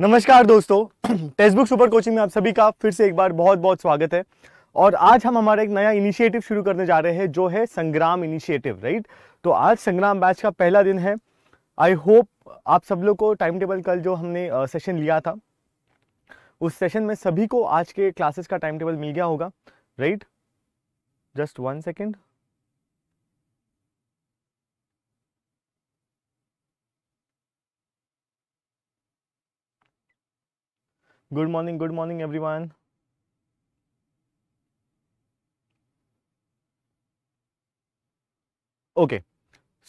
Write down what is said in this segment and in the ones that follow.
नमस्कार दोस्तों Testbook book super coaching में आप सभी का फिर से एक बार बहुत बहुत स्वागत है और आज हम हमारा एक नया इनिशिएटिव शुरू करने जा रहे हैं जो है संग्राम इनिशिएटिव राइट तो आज संग्राम बैच का पहला दिन है आई होप आप सब लोग को टाइम टेबल कल जो हमने सेशन लिया था उस सेशन में सभी को आज के क्लासेस का टाइम टेबल मिल गया होगा right just one second morning good morning everyone okay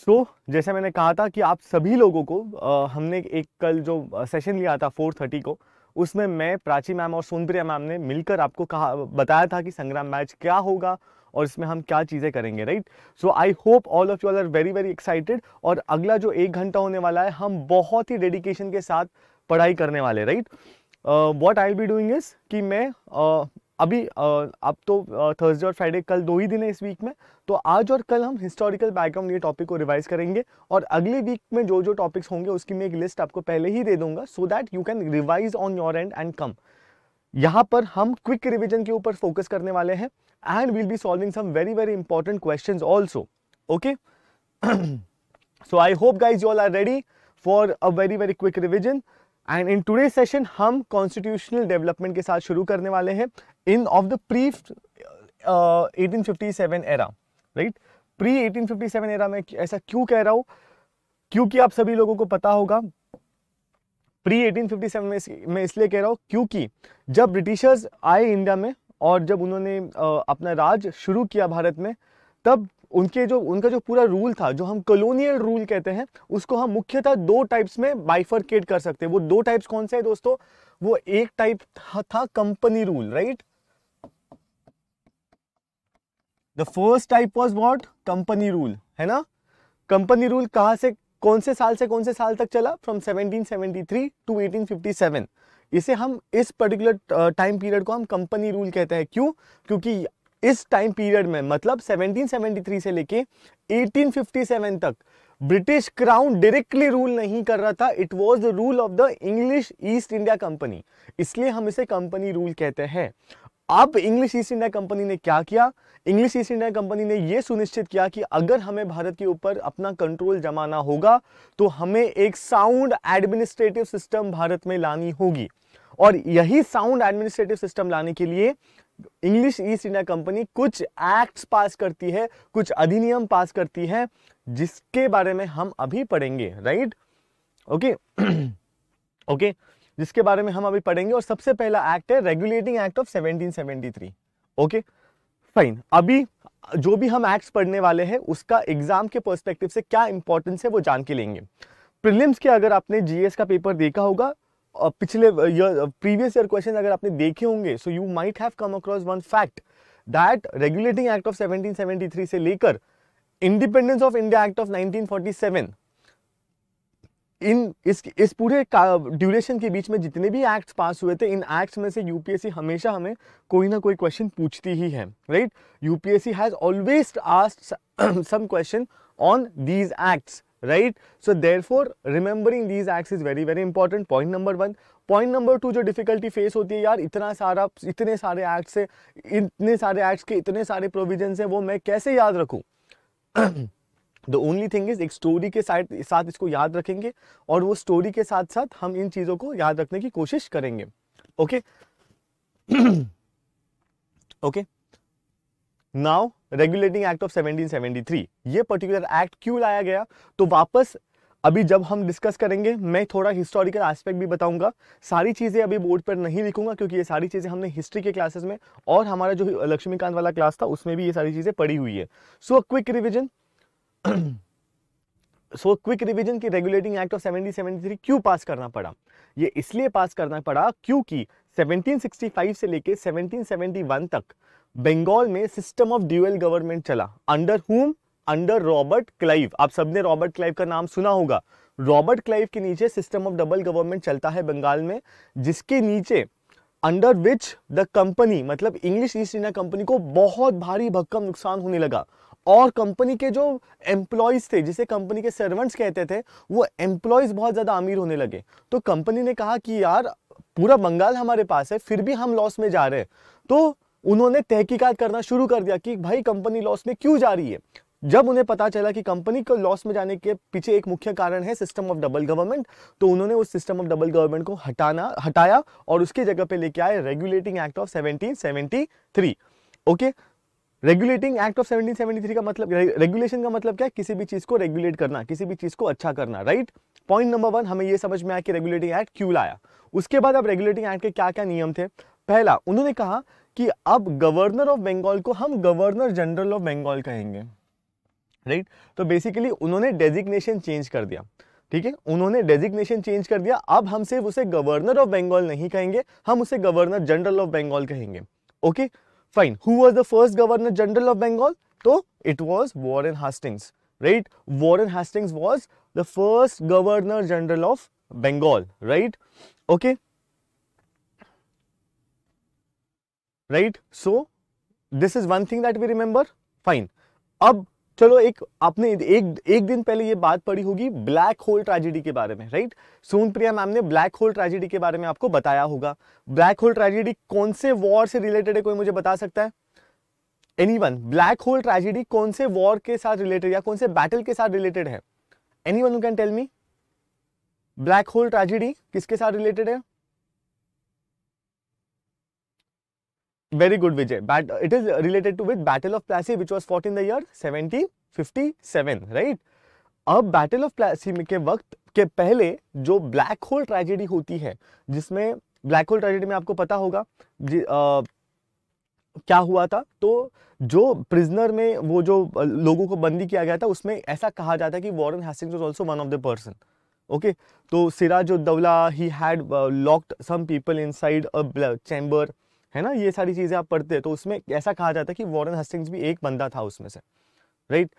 so जैसे मैंने कहा था कि आप सभी लोगों को आ, हमने एक कल जो सेशन लिया था फोर थर्टी को उसमें मैं प्राची मैम और सोनप्रिया मैम ने मिलकर आपको कहा बताया था कि संग्राम मैच क्या होगा और इसमें हम क्या चीज़ें करेंगे right so I hope all of you are very very excited और अगला जो एक घंटा होने वाला है हम बहुत ही डेडिकेशन के साथ पढ़ाई करने वाले right right? What I be doing is कि मैं uh, अभी uh, अब तो थर्सडे uh, और फ्राइडे कल दो ही दिन है इस वीक में तो आज और कल हम हिस्टोरिकल बैकग्राउंड ये टॉपिक को रिवाइज करेंगे और अगले वीक में जो जो टॉपिक्स होंगे उसकी मैं एक लिस्ट आपको पहले ही दे दूंगा so that you can revise on your end and come यहाँ पर हम क्विक रिविजन के ऊपर फोकस करने वाले हैं and we'll be solving some very very important question also okay so I hope guys you all are ready for a very very quick revision and in today session हम constitutional development के साथ शुरू करने वाले हैं in of the pre eighteen fifty seven era right pre eighteen fifty seven era में ऐसा क्यों कह रहा हूँ क्योंकि आप सभी लोगों को पता होगा प्री 1857 में मैं इसलिए कह रहा हूँ क्योंकि जब ब्रिटिशर्स आए इंडिया में और जब उन्होंने uh, अपना राज शुरू किया भारत में तब उनके जो उनका जो पूरा रूल था जो हम कॉलोनियल रूल कहते हैं उसको हम मुख्यतः दो टाइप्स में बाइफरकेट कर सकते हैं वो दो टाइप्स कौन से है दोस्तों वो एक टाइप था, था company rule right the first type was what company rule है ना कंपनी रूल कहा से कौन से साल से कौन से साल तक चला फ्रॉम 1773 टू एटीन इसे हम इस पर्टिकुलर टाइम पीरियड को हम कंपनी रूल कहते हैं क्यों क्योंकि इस टाइम पीरियड में मतलब 1773 से लेके 1857 तक ब्रिटिश क्राउन डायरेक्टली रूल नहीं कर रहा था it was the rule of the English East India Company इसलिए हम इसे कंपनी रूल कहते हैं अब इंग्लिश ईस्ट इंडिया कंपनी ने क्या किया इंग्लिश ईस्ट इंडिया कंपनी ने यह सुनिश्चित किया कि अगर हमें भारत के ऊपर अपना कंट्रोल जमाना होगा तो हमें एक साउंड एडमिनिस्ट्रेटिव सिस्टम भारत में लानी होगी और यही साउंड एडमिनिस्ट्रेटिव सिस्टम लाने के लिए इंग्लिश ईस्ट इंडिया कंपनी कुछ एक्ट्स पास करती है कुछ अधिनियम पास करती है जिसके बारे में हम अभी पढ़ेंगे राइट ओके ओके जिसके बारे में हम अभी पढ़ेंगे और सबसे पहला एक्ट है regulating act of 1773 okay fine अभी जो भी हम एक्ट्स पढ़ने वाले हैं उसका एग्जाम के पर्सपेक्टिव से क्या इंपॉर्टेंस है वो जान के लेंगे प्रिलिम्स के अगर आपने जीएस का पेपर देखा होगा पिछले प्रीवियस ईयर क्वेश्चन अगर आपने देखे होंगे so you might have come across one fact that regulating act of 1773 से लेकर independence of India act of 1947 in इस इस पूरे ड्यूरेशन के बीच में जितने भी एक्ट्स पास हुए थे इन एक्ट्स में से यूपीएससी हमेशा हमें कोई ना कोई क्वेश्चन पूछती ही है right UPSC has always asked some question on these acts right so therefore remembering these acts is very very important point number one point number two जो डिफिकल्टी फेस होती है यार इतना सारा इतने सारे एक्ट्स है इतने सारे एक्ट्स के इतने सारे प्रोविजन है वो मैं कैसे याद रखू द ओनली थिंग इज एक स्टोरी के साथ साथ इसको याद रखेंगे और वो स्टोरी के साथ साथ हम इन चीज़ों को याद रखने की कोशिश करेंगे okay okay? Okay okay? Now regulating act of 1773 ये पर्टिकुलर एक्ट क्यों लाया गया तो वापस अभी जब हम डिस्कस करेंगे मैं थोड़ा हिस्टोरिकल एस्पेक्ट भी बताऊंगा सारी चीज़ें अभी बोर्ड पर नहीं लिखूंगा क्योंकि ये सारी चीज़ें हमने हिस्ट्री के क्लासेस में और हमारा जो लक्ष्मीकांत वाला क्लास था उसमें भी ये सारी चीज़ें पड़ी हुई है so a quick revision so quick revision की रेगुलेटिंग एक्ट ऑफ 1773 क्यों पास करना पड़ा ये इसलिए पास करना पड़ा क्योंकि सेवनटीन से लेकर सेवनटीन तक बंगाल में सिस्टम ऑफ ड्यूएल गवर्नमेंट चला under whom under Robert Clive आप सबने रॉबर्ट क्लाइव का नाम सुना होगा रॉबर्ट क्लाइव के नीचे सिस्टम ऑफ डबल गवर्नमेंट चलता है बंगाल में जिसके नीचे अंडर विच द कंपनी मतलब इंग्लिश ईस्ट इंडिया कंपनी को बहुत भारी भक्कम नुकसान होने लगा और कंपनी के जो एम्प्लॉयज थे जिसे कंपनी के सर्वेंट्स कहते थे वो एम्प्लॉयज बहुत ज़्यादा अमीर होने लगे तो कंपनी ने कहा कि यार पूरा बंगाल हमारे पास है फिर भी हम लॉस में जा रहे हैं तो उन्होंने तहकीकात करना शुरू कर दिया कि भाई कंपनी लॉस में क्यों जा रही है जब उन्हें पता चला कि कंपनी को लॉस में जाने के पीछे एक मुख्य कारण है सिस्टम ऑफ डबल गवर्नमेंट तो उन्होंने उस सिस्टम ऑफ डबल गवर्नमेंट को हटाना हटाया और उसकी जगह पे लेके आए regulating act of 1773 okay regulating act of 1773 का मतलब रेगुलेशन का मतलब क्या है किसी भी चीज को रेगुलेट करना किसी भी चीज को अच्छा करना राइट पॉइंट नंबर वन हमें यह समझ में आया कि रेगुलेटिंग एक्ट क्यों लाया उसके बाद अब रेगुलेटिंग एक्ट के क्या क्या नियम थे पहला उन्होंने कहा कि अब गवर्नर ऑफ बंगाल को हम गवर्नर जनरल ऑफ बंगाल कहेंगे राइट right? तो बेसिकली उन्होंने डेजिग्नेशन चेंज कर दिया ठीक है उन्होंने डेजिग्नेशन चेंज कर दिया अब हम सिर्फ उसे गवर्नर ऑफ बंगाल नहीं कहेंगे हम उसे गवर्नर जनरल ऑफ बंगाल कहेंगे okay fine who was the first governor general of Bengal तो it was Warren Hastings right Warren Hastings was the first governor general of Bengal right okay right so this is one thing that we remember fine अब चलो एक आपने एक एक दिन पहले ये बात पड़ी होगी ब्लैक होल ट्रेजिडी के बारे में राइट सोन प्रिया मैम ने ब्लैक होल ट्रेजिडी के बारे में आपको बताया होगा ब्लैक होल ट्रेजिडी कौन से वॉर से रिलेटेड है कोई मुझे बता सकता है anyone black hole tragedy कौन से वॉर के साथ रिलेटेड या कौन से बैटल के साथ रिलेटेड है anyone you can tell me black hole tragedy किसके साथ रिलेटेड है Very good, Vijay. But it is related to with Battle of Plassey, which was fought in the year 1757, right? अब battle of Plassey ke waqt ke pehle jo black hole tragedy hoti hai jisme black hole tragedy में aapko pata hoga जी, आ, क्या हुआ था तो जो prisoner में वो जो लोगों को बंदी किया गया था उसमें ऐसा कहा जाता है कि Warren Hastings was also one of the person okay तो Siraj Uddaula he had locked some people inside a chamber है ना ये सारी चीज़ें आप पढ़ते हैं तो उसमें ऐसा कहा जाता है कि वॉरन हस्टिंग्स भी एक बंदा था उसमें से right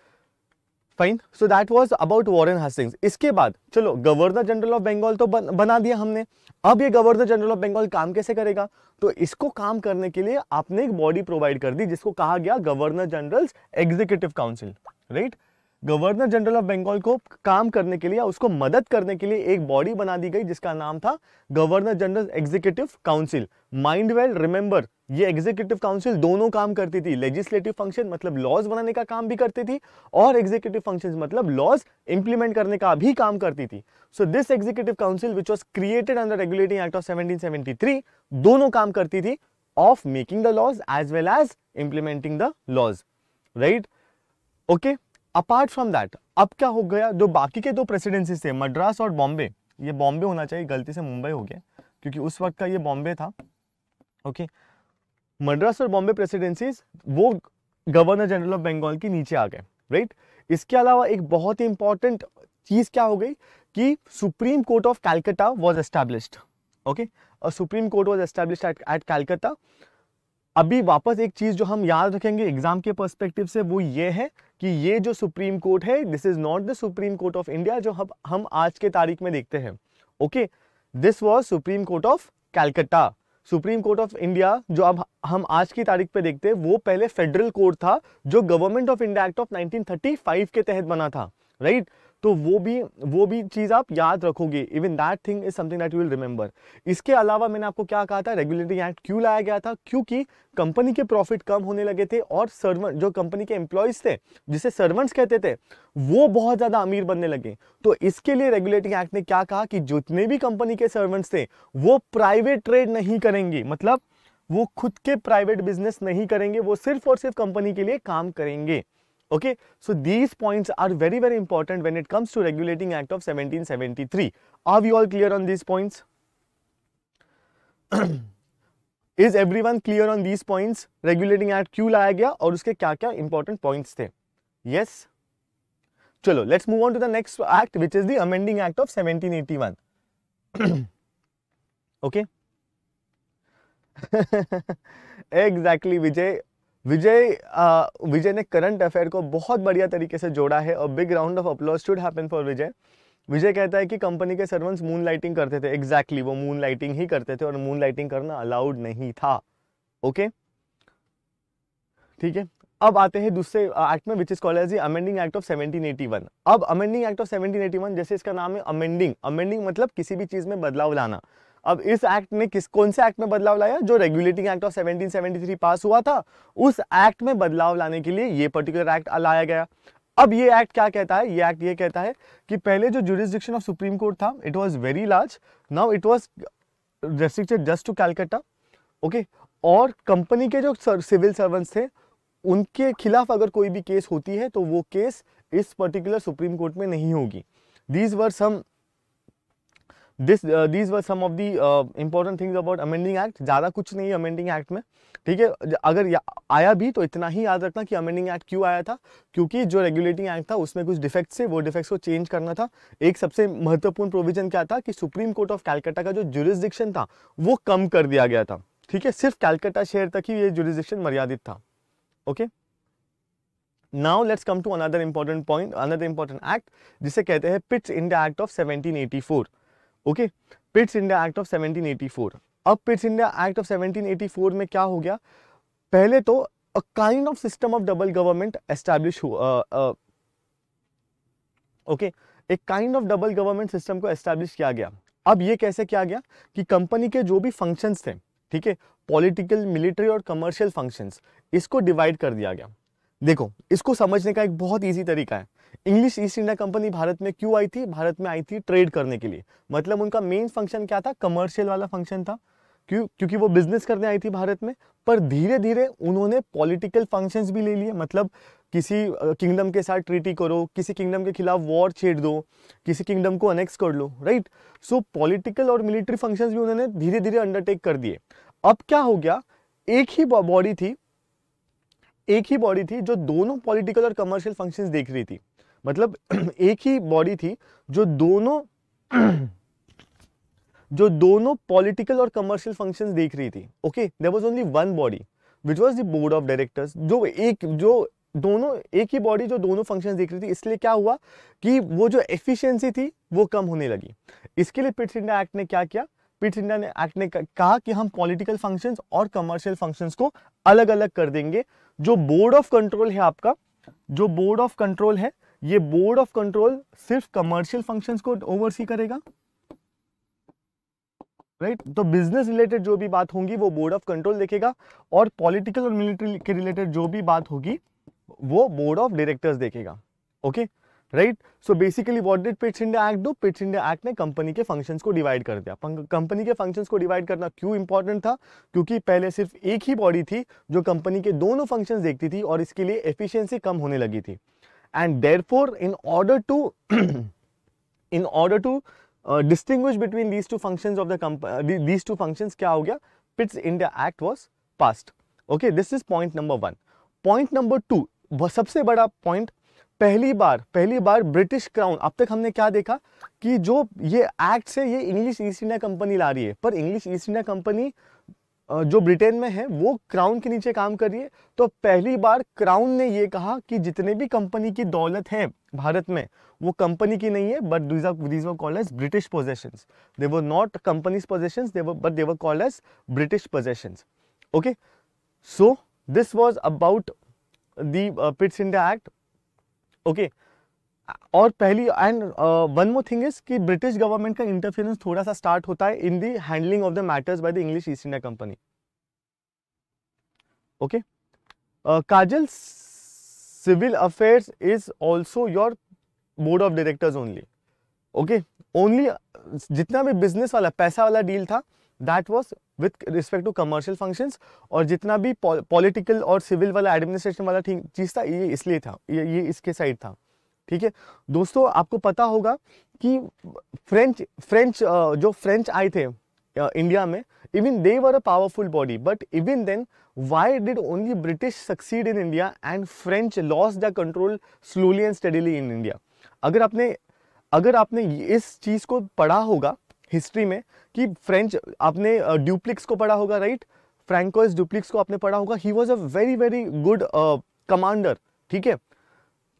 fine so that was about Warren Hastings इसके बाद चलो गवर्नर जनरल ऑफ बंगाल तो बन, बना दिया हमने अब ये गवर्नर जनरल ऑफ बंगाल काम कैसे करेगा तो इसको काम करने के लिए आपने एक बॉडी प्रोवाइड कर दी जिसको कहा गया governor general executive council right right? Governor general of Bengal को काम करने के लिए उसको मदद करने के लिए एक बॉडी बना दी गई जिसका नाम था governor general executive council mind well remember ये एग्जीक्यूटिव काउंसिल दोनों काम करती थी लेजिस्लेटिव फंक्शन मतलब लॉज बनाने का काम भी करती थी और एग्जीक्यूटिव फंक्शन मतलब लॉज इंप्लीमेंट करने का भी काम करती थी so this executive council which was created under regulating act of seventeen दोनों काम करती थी of making the laws as well as implementing the laws right okay apart from that अब क्या हो गया जो बाकी के दो प्रेसिडेंसीज थे मद्रास और बॉम्बे ये बॉम्बे होना चाहिए गलती से मुंबई हो गया क्योंकि उस वक्त का ये बॉम्बे था ओके मद्रास और बॉम्बे प्रेसिडेंसीज वो गवर्नर जनरल ऑफ बंगाल के नीचे आ गए राइट इसके अलावा एक बहुत ही इंपॉर्टेंट चीज़ क्या हो गई कि supreme court of Calcutta was established okay और supreme court was established at Calcutta अभी वापस एक चीज़ जो हम याद रखेंगे एग्जाम के पर्सपेक्टिव से वो ये है कि ये जो सुप्रीम कोर्ट है this is not the supreme court of India जो हम हम आज के तारीख में देखते हैं okay this was supreme court of Calcutta supreme court of India जो अब हम आज की तारीख पे देखते हैं वो पहले फेडरल कोर्ट था जो government of India act of 1935 के तहत बना था राइट right? तो वो भी वो भी चीज़ आप याद रखोगे even that thing is something that you will remember इसके अलावा मैंने आपको क्या कहा था रेगुलेटरी एक्ट क्यों लाया गया था क्योंकि कंपनी के प्रॉफिट कम होने लगे थे और सर्वेंट जो कंपनी के एम्प्लॉयज थे जिसे सर्वेंट्स कहते थे वो बहुत ज़्यादा अमीर बनने लगे तो इसके लिए रेगुलेटिंग एक्ट ने क्या कहा कि जितने भी कंपनी के सर्वेंट्स थे वो प्राइवेट ट्रेड नहीं करेंगे मतलब वो खुद के प्राइवेट बिजनेस नहीं करेंगे वो सिर्फ और सिर्फ कंपनी के लिए काम करेंगे Okay, so these points are very, very important when it comes to Regulating Act of 1773. Are we all clear on these points? Is everyone clear on these points regulating act क्यों लाया गया और उसके क्या क्या important points थे yes yes? चलो let's move on to the next act which is the amending act of 1781 okay exactly Vijay Vijay Vijay ने करंट अफेयर को बहुत बढ़िया तरीके से जोड़ा है और big round of applause should happen for Vijay Vijay कहता है कि कंपनी के सर्वेंट्स मून लाइटिंग करते थे एग्जैक्टली exactly, वो मून लाइटिंग ही करते थे और मून लाइटिंग करना अलाउड नहीं था ओके ठीक है अब आते हैं दूसरे एक्ट में which is called as amending act of 1781 अब अमेंडिंग एक्ट ऑफ 1781 जैसे इसका नाम है अमेंडिंग अमेंडिंग मतलब किसी भी चीज में बदलाव लाना अब इस एक्ट ने किस कौन से एक्ट में बदलाव लाया जो रेगुलेटिंग एक्ट ऑफ 1773 पास हुआ था उस एक्ट में बदलाव लाने के लिए ये पर्टिकुलर एक्ट लाया गया अब ये एक्ट क्या कहता है ये एक्ट ये कहता है कि पहले जो जुडिस्डिक्शन ऑफ सुप्रीम कोर्ट था it was very large now it was restricted just to Calcutta okay और कंपनी के जो सिविल सर्वेंट्स थे उनके खिलाफ अगर कोई भी केस होती है तो वो केस इस पर्टिकुलर सुप्रीम कोर्ट में नहीं होगी these were some this these were some of the important things about amending act ज़्यादा कुछ नहीं है अमेंडिंग एक्ट में ठीक है अगर आया भी तो इतना ही याद रखना कि अमेंडिंग एक्ट क्यों आया था क्योंकि जो रेगुलेटिंग एक्ट था उसमें कुछ डिफेक्ट्स थे वो डिफेक्ट्स को चेंज करना था एक सबसे महत्वपूर्ण प्रोविजन क्या था कि सुप्रीम कोर्ट ऑफ कैलकाटा का जो जुरिस्डिक्शन था वो कम कर दिया गया था ठीक है सिर्फ कैलकाटा शहर तक ही ये जुरिस्डिक्शन मर्यादित था okay now let's come to another important point another important act जिसे कहते हैं Pitt's India act of four okay Pitt's India act of 1784 अब पिट्स इंडिया एक्ट ऑफ 1784 में क्या हो गया पहले तो a kind of system of double government establish हुआ ओके एक kind of double government system को एस्टैब्लिश किया गया अब ये कैसे किया गया कि कंपनी के जो भी फंक्शंस थे ठीक है पॉलिटिकल मिलिट्री और कमर्शियल फंक्शंस इसको डिवाइड कर दिया गया देखो इसको समझने का एक बहुत ईजी तरीका है English East India company Bharat में क्यों आई थी भारत में आई थी ट्रेड करने के लिए मतलब उनका मेन फंक्शन क्या था कमर्शियल वाला फंक्शन था क्यों क्योंकि वो बिजनेस करने आई थी भारत में पर धीरे धीरे उन्होंने पॉलिटिकल फंक्शंस भी ले लिए मतलब किसी किंगडम के साथ ट्रीटी करो किसी किंगडम के खिलाफ वॉर छेड़ दो किसी किंगडम को अनेक्स कर लो राइट सो पॉलिटिकल और मिलिट्री फंक्शंस भी उन्होंने धीरे धीरे अंडरटेक कर दिए अब क्या हो गया एक ही बॉडी थी एक ही बॉडी थी जो दोनों पॉलिटिकल और कमर्शियल फंक्शंस देख रही थी मतलब एक ही बॉडी थी जो दोनों जो दोनों पॉलिटिकल और कमर्शियल फंक्शंस देख रही थी okay there was only one body which was the board of directors जो एक जो दोनों एक ही बॉडी जो दोनों फंक्शंस देख रही थी इसलिए क्या हुआ कि वो जो एफिशिएंसी थी वो कम होने लगी इसके लिए पिट्स इंडिया एक्ट ने क्या किया पिट्स इंडिया ने एक्ट ने कहा कि हम पॉलिटिकल फंक्शंस और कमर्शियल फंक्शंस को अलग अलग कर देंगे जो बोर्ड ऑफ कंट्रोल है आपका जो बोर्ड ऑफ कंट्रोल है ये बोर्ड ऑफ कंट्रोल सिर्फ कमर्शियल फंक्शंस को ओवरसी करेगा राइट right? तो बिजनेस रिलेटेड जो भी बात होगी वो बोर्ड ऑफ कंट्रोल देखेगा और पॉलिटिकल और मिलिट्री के रिलेटेड जो भी बात होगी वो बोर्ड ऑफ डायरेक्टर्स देखेगा okay right so basically what did Pitt's India act do Pitt's India act ने कंपनी के फंक्शंस को डिवाइड कर दिया कंपनी के फंक्शंस को डिवाइड करना क्यों इंपॉर्टेंट था क्योंकि पहले सिर्फ एक ही बॉडी थी जो कंपनी के दोनों फंक्शंस देखती थी और इसके लिए एफिशिएंसी कम होने लगी थी and therefore in order to in order to uh, distinguish between these two functions of the uh, these two functions kya ho gaya Pitt's India Act was passed okay this is point number 1 point number 2 सबसे बड़ा point पहली बार पहली बार British crown अब तक हमने क्या देखा कि जो ये एक्ट से ये इंग्लिश ईस्ट इंडिया कंपनी ला रही है पर इंग्लिश ईस्ट इंडिया कंपनी जो ब्रिटेन में है वो क्राउन के नीचे काम कर रही है तो पहली बार क्राउन ने ये कहा कि जितने भी कंपनी की दौलत है भारत में वो कंपनी की नहीं है but these are these were call as British possession they were not companies possession they were but they were call as British possession okay so this was about Pitt's India act okay और पहली and one more thing is कि British government का interference थोड़ा सा start होता है in the handling of the matters by the English East India company okay Kajal civil affairs is also your board of directors only okay only जितना भी business वाला पैसा वाला डील था that was with respect to commercial function और जितना भी political और सिविल वाला एडमिनिस्ट्रेशन वाला चीज था ये इसलिए था ये, ये इसके साइड था ठीक है दोस्तों आपको पता होगा कि फ्रेंच फ्रेंच जो फ्रेंच आए थे इंडिया में even they were a powerful body but even then why did only British succeed in India and French loss the control slowly and steadily in India अगर आपने अगर आपने इस चीज को पढ़ा होगा हिस्ट्री में कि फ्रेंच आपने ड्यूप्लिक्स को पढ़ा होगा राइट फ्रेंकोइस ड्यूप्लिक्स को आपने पढ़ा होगा he was a very very good commander ठीक है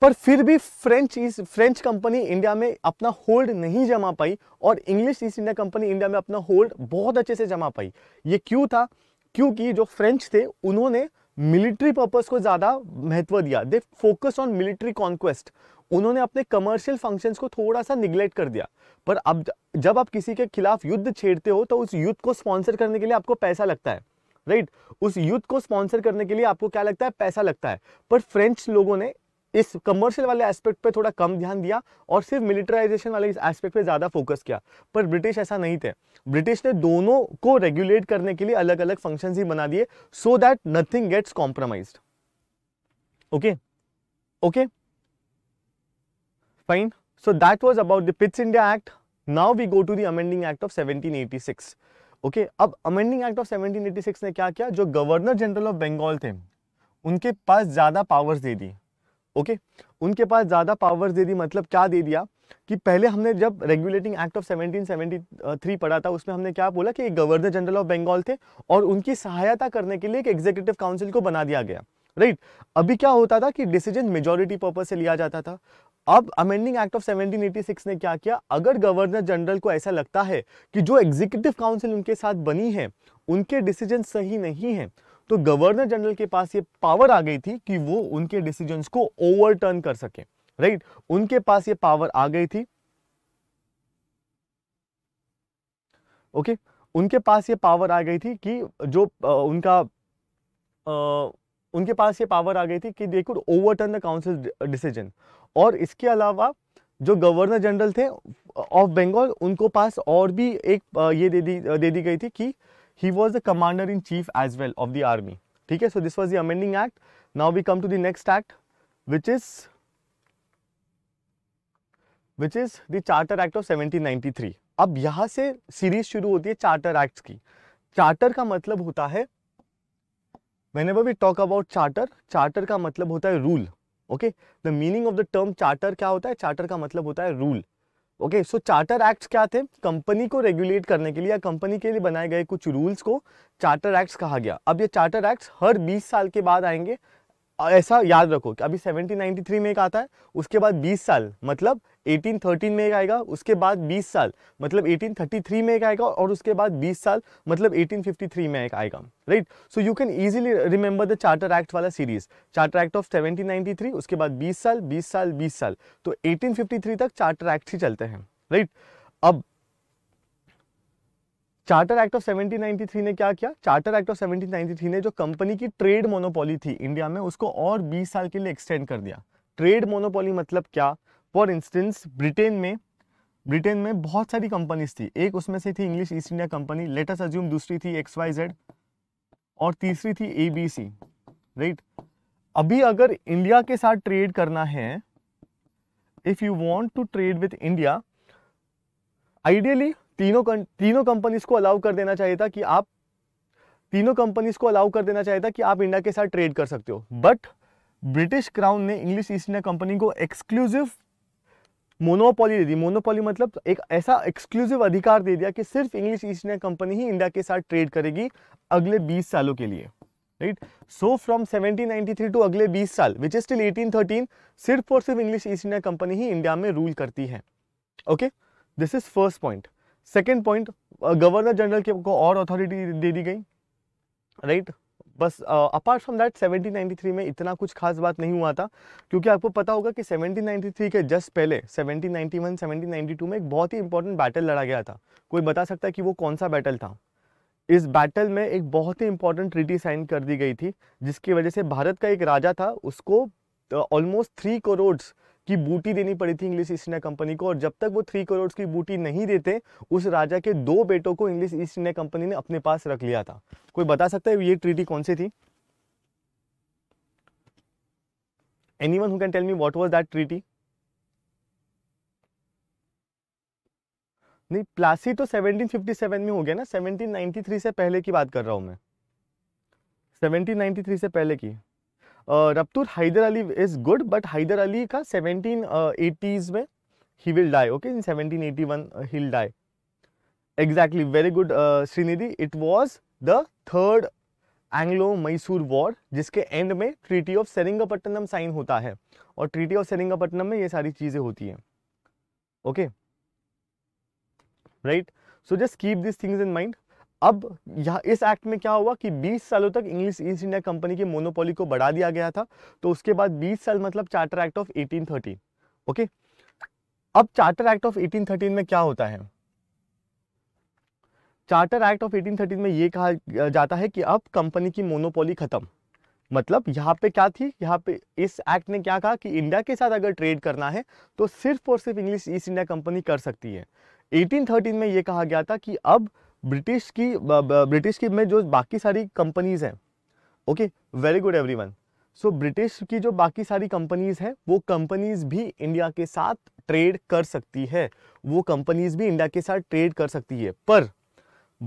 पर फिर भी फ्रेंच इस फ्रेंच कंपनी इंडिया में अपना होल्ड नहीं जमा पाई और English East India company India में अपना होल्ड बहुत अच्छे से जमा पाई ये क्यों था क्योंकि जो फ्रेंच थे उन्होंने मिलिट्री पर्पस को ज़्यादा महत्व दिया they focus on military conquest उन्होंने अपने कमर्शियल फंक्शंस को थोड़ा सा निगलेक्ट कर दिया पर अब जब आप किसी के खिलाफ युद्ध छेड़ते हो तो उस युद्ध को स्पॉन्सर करने के लिए आपको पैसा लगता है राइट right? उस युद्ध को स्पॉन्सर करने के लिए आपको क्या लगता है पैसा लगता है पर फ्रेंच लोगों ने इस कमर्शियल वाले एस्पेक्ट पे थोड़ा कम ध्यान दिया और सिर्फ मिलिटराइजेशन वाले इस एस्पेक्ट पे ज़्यादा फोकस किया पर ब्रिटिश ऐसा नहीं थे ब्रिटिश ने दोनों को रेगुलेट करने के लिए अलग अलग फंक्शंस ही बना दिए so that nothing gets compromise okay okay fine so that was about the Pitt's India act now we go to the amending act of seventeen okay अब अमेंडिंग एक्ट ऑफ सेवनटीन ने क्या किया जो governor general of Bengal थे उनके पास ज़्यादा powers दे दी okay उनके पास ज़्यादा पावर्स दे दी मतलब क्या दे दिया कि पहले हमने जब रेगुलेटिंग एक्ट ऑफ 1773 पढ़ा था उसमें हमने क्या बोला कि एक गवर्नर जनरल ऑफ बंगाल थे और उनकी सहायता करने के लिए एक एग्जीक्यूटिव काउंसिल को बना दिया गया राइट right. अभी क्या होता था कि डिसीजन मेजोरिटी पर्पज से लिया जाता था अब अमेंडिंग एक्ट ऑफ 1786 ने क्या किया अगर गवर्नर जनरल को ऐसा लगता है कि जो एग्जीक्यूटिव काउंसिल उनके साथ बनी है उनके डिसीजन सही नहीं है तो गवर्नर जनरल के पास ये पावर आ गई थी कि वो उनके डिसीजन को ओवरटर्न कर सके राइट उनके पास ये पावर आ गई थी ओके okay? उनके पास ये पावर आ गई थी कि जो आ, उनका आ, उनके पास ये पावर आ गई थी कि they could overturn the council decision और इसके अलावा जो गवर्नर जनरल थे ऑफ बंगाल उनको पास और भी एक ये दे दी दे दी गई थी कि he was the commander in chief as well of the army okay so this was the amending act now we come to the next act which is which is the charter act of 1793 ab yahan se series shuru hoti hai charter acts ki charter ka matlab hota hai whenever we talk about charter charter ka matlab hota hai rule okay the meaning of the term charter kya hota hai charter ka matlab hota hai rule okay so charter acts क्या थे company को regulate करने के लिए या company के लिए बनाए गए कुछ रूल्स को चार्टर एक्ट्स कहा गया अब ये चार्टर एक्ट्स हर 20 साल के बाद आएंगे ऐसा याद रखो कि अभी 1793 में एक आता है उसके बाद 20 साल मतलब 1813 में एक आएगा उसके बाद 20 साल मतलब 1833 में एक आएगा और उसके बाद 20 साल मतलब 1853 में एक आएगा right so you can easily remember the charter act वाला सीरीज चार्टर एक्ट ऑफ 1793 उसके बाद 20 साल 20 साल 20 साल तो 1853 तक चार्टर एक्ट ही चलते हैं राइट अब चार्टर एक्ट ऑफ 1793 ने क्या किया चार्टर एक्ट ऑफ 1793 ने जो कंपनी की ट्रेड मोनोपोली थी इंडिया में उसको और 20 साल के लिए एक्सटेंड कर दिया ट्रेड मोनोपोली मतलब क्या फॉर इंस्टेंस ब्रिटेन में ब्रिटेन में बहुत सारी कंपनीज थी एक उसमें से थी English East India company let's assume दूसरी थी एक्स वाई जेड और तीसरी थी ए बी सी राइट अभी अगर इंडिया के साथ ट्रेड करना है if you want to trade with India ideally तीनों तीनों कंपनीज को अलाउ कर देना चाहिए था कि आप तीनों कंपनीज को अलाउ कर देना चाहिए था कि आप इंडिया के साथ ट्रेड कर सकते हो बट ब्रिटिश क्राउन ने इंग्लिश ईस्ट इंडिया कंपनी को एक्सक्लूसिव मोनोपोली दे दी मोनोपोली मतलब एक ऐसा एक्सक्लूसिव अधिकार दे दिया कि सिर्फ इंग्लिश ईस्ट इंडिया कंपनी ही इंडिया के साथ ट्रेड करेगी अगले 20 सालों के लिए राइट सो फ्रॉम 1793 टू अगले 20 साल विच इज स्टिल 1813 सिर्फ और सिर्फ इंग्लिश ईस्ट इंडिया कंपनी ही इंडिया में रूल करती है okay this is first point second point governor general की को और अथॉरिटी दे दी गई राइट बस अपार्ट फ्रॉम दैट 1793 में इतना कुछ खास बात नहीं हुआ था क्योंकि आपको पता होगा कि 1793 के जस्ट पहले 1791 1792 में एक बहुत ही इंपॉर्टेंट बैटल लड़ा गया था कोई बता सकता है कि वो कौन सा बैटल था इस बैटल में एक बहुत ही इंपॉर्टेंट ट्रीटी साइन कर दी गई थी जिसकी वजह से भारत का एक राजा था उसको ऑलमोस्ट थ्री करोड़ की बूटी देनी पड़ी थी इंग्लिश ईस्ट इंडिया कंपनी को और जब तक वो थ्री करोड़ की बूटी नहीं देते उस राजा के दो बेटों को इंग्लिश ईस्ट इंडिया कंपनी ने अपने पास रख लिया था कोई बता सकता है ये ट्रीटी कौन सी थी anyone who can tell me what was that treaty नहीं प्लासी तो 1757 में हो गया ना 1793 से पहले की बात कर रहा हूं मैं 1793 से पहले की रबतूर Hyder Ali is good but Hyder Ali का सेवनटीन एटीज़ में ही will die okay in seventeen eighty one he'll die exactly very good Shrinidhi it was the third Anglo Mysore war जिसके एंड में ट्रीटी ऑफ सेरिंगापट्टनम साइन होता है और ट्रीटी ऑफ सेरिंगापट्टनम में ये सारी चीज़ें होती हैं okay right so just keep this things in mind अब यह इस एक्ट में क्या हुआ कि 20 सालों तक इंग्लिश ईस्ट इंडिया कंपनी के मोनोपोली को बढ़ा दिया गया था तो उसके बाद 20 साल मतलब चार्टर एक्ट ऑफ 1813 ओके अब चार्टर एक्ट ऑफ 1813 में क्या होता है चार्टर एक्ट ऑफ 1813 में यह कहा जाता है कि अब कंपनी की मोनोपोली खत्म मतलब यहाँ पे क्या थी यहाँ पे इस एक्ट ने क्या कहा कि इंडिया के साथ अगर ट्रेड करना है तो सिर्फ और सिर्फ इंग्लिश ईस्ट इंडिया कंपनी कर सकती है 1813 में ये कहा गया था कि अब ब्रिटिश की ब्रिटिश की में जो बाकी सारी कंपनीज़ हैं okay very good everyone so British की जो बाकी सारी कंपनीज़ हैं वो कंपनीज़ भी इंडिया के साथ ट्रेड कर सकती है वो कंपनीज़ भी इंडिया के साथ ट्रेड कर सकती है पर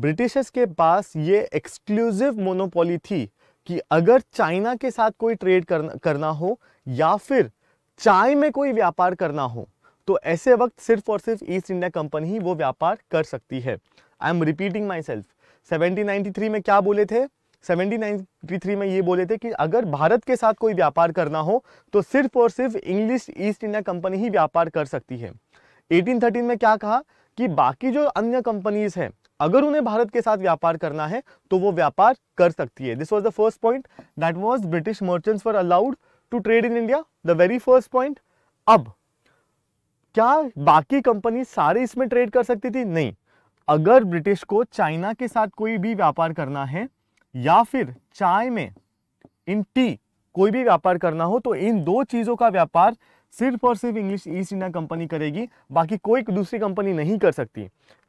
ब्रिटिशर्स के पास ये एक्सक्लूसिव मोनोपोली थी कि अगर चाइना के साथ कोई ट्रेड करना करना हो या फिर चाय में कोई व्यापार करना हो तो ऐसे वक्त सिर्फ और सिर्फ ईस्ट इंडिया कंपनी ही वो व्यापार कर सकती है I am repeating myself seventeen में क्या बोले थे 1793 में ये बोले थे कि अगर भारत के साथ कोई व्यापार करना हो तो सिर्फ और सिर्फ इंग्लिश ईस्ट इंडिया कंपनी ही व्यापार कर सकती है 1813 में क्या कहा कि बाकी जो अन्य कंपनीज हैं अगर उन्हें भारत के साथ व्यापार करना है तो वो व्यापार कर सकती है this was the first point that was British merchants for allowed to trade in India the very first point अब क्या बाकी कंपनी सारे इसमें ट्रेड कर सकती थी नहीं अगर ब्रिटिश को चाइना के साथ कोई भी व्यापार करना है या फिर चाय में इन टी कोई भी व्यापार करना हो तो इन दो चीज़ों का व्यापार सिर्फ और सिर्फ इंग्लिश ईस्ट इंडिया कंपनी करेगी बाकी कोई दूसरी कंपनी नहीं कर सकती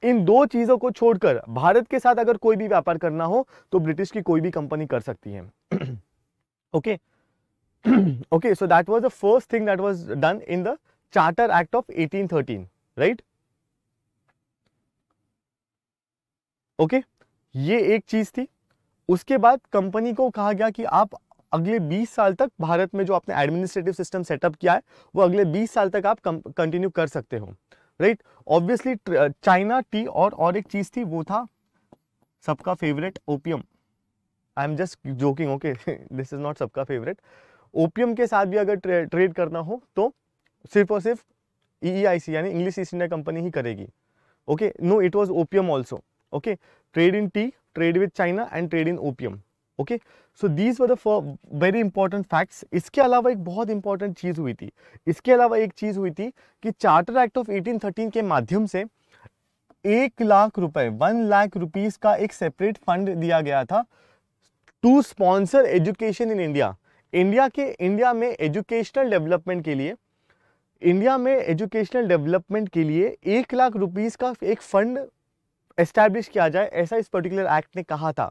इन दो चीज़ों को छोड़कर भारत के साथ अगर कोई भी व्यापार करना हो तो ब्रिटिश की कोई भी कंपनी कर सकती है okay okay so that was the first thing that was done in the charter act of 1813 right okay ये एक चीज़ थी उसके बाद कंपनी को कहा गया कि आप अगले 20 साल तक भारत में जो आपने एडमिनिस्ट्रेटिव सिस्टम सेटअप किया है वो अगले 20 साल तक आप कंटिन्यू कर सकते हो राइट ऑब्वियसली चाइना टी और और एक चीज़ थी वो था सबका favourite opium I am just joking okay this is not सबका फेवरेट ओपियम के साथ भी अगर ट्रे, ट्रेड करना हो तो सिर्फ और सिर्फ ई e e यानी इंग्लिश ईस्ट इंडिया कंपनी ही करेगी okay no it was opium also okay trade in tea trade with china and trade in opium okay so these were the very important facts इसके अलावा एक बहुत important चीज़ हुई थी इसके अलावा एक चीज़ हुई थी कि चार्टर एक्ट ऑफ 1813 के माध्यम से एक लाख रुपए वन लाख रुपीज का एक सेपरेट फंड दिया गया था to sponsor education in India India के इंडिया में एजुकेशनल डेवलपमेंट के लिए इंडिया में एजुकेशनल डेवलपमेंट के लिए एक लाख रुपीज का एक फंड एस्टैब्लिश किया जाए ऐसा इस पर्टिकुलर एक्ट ने कहा था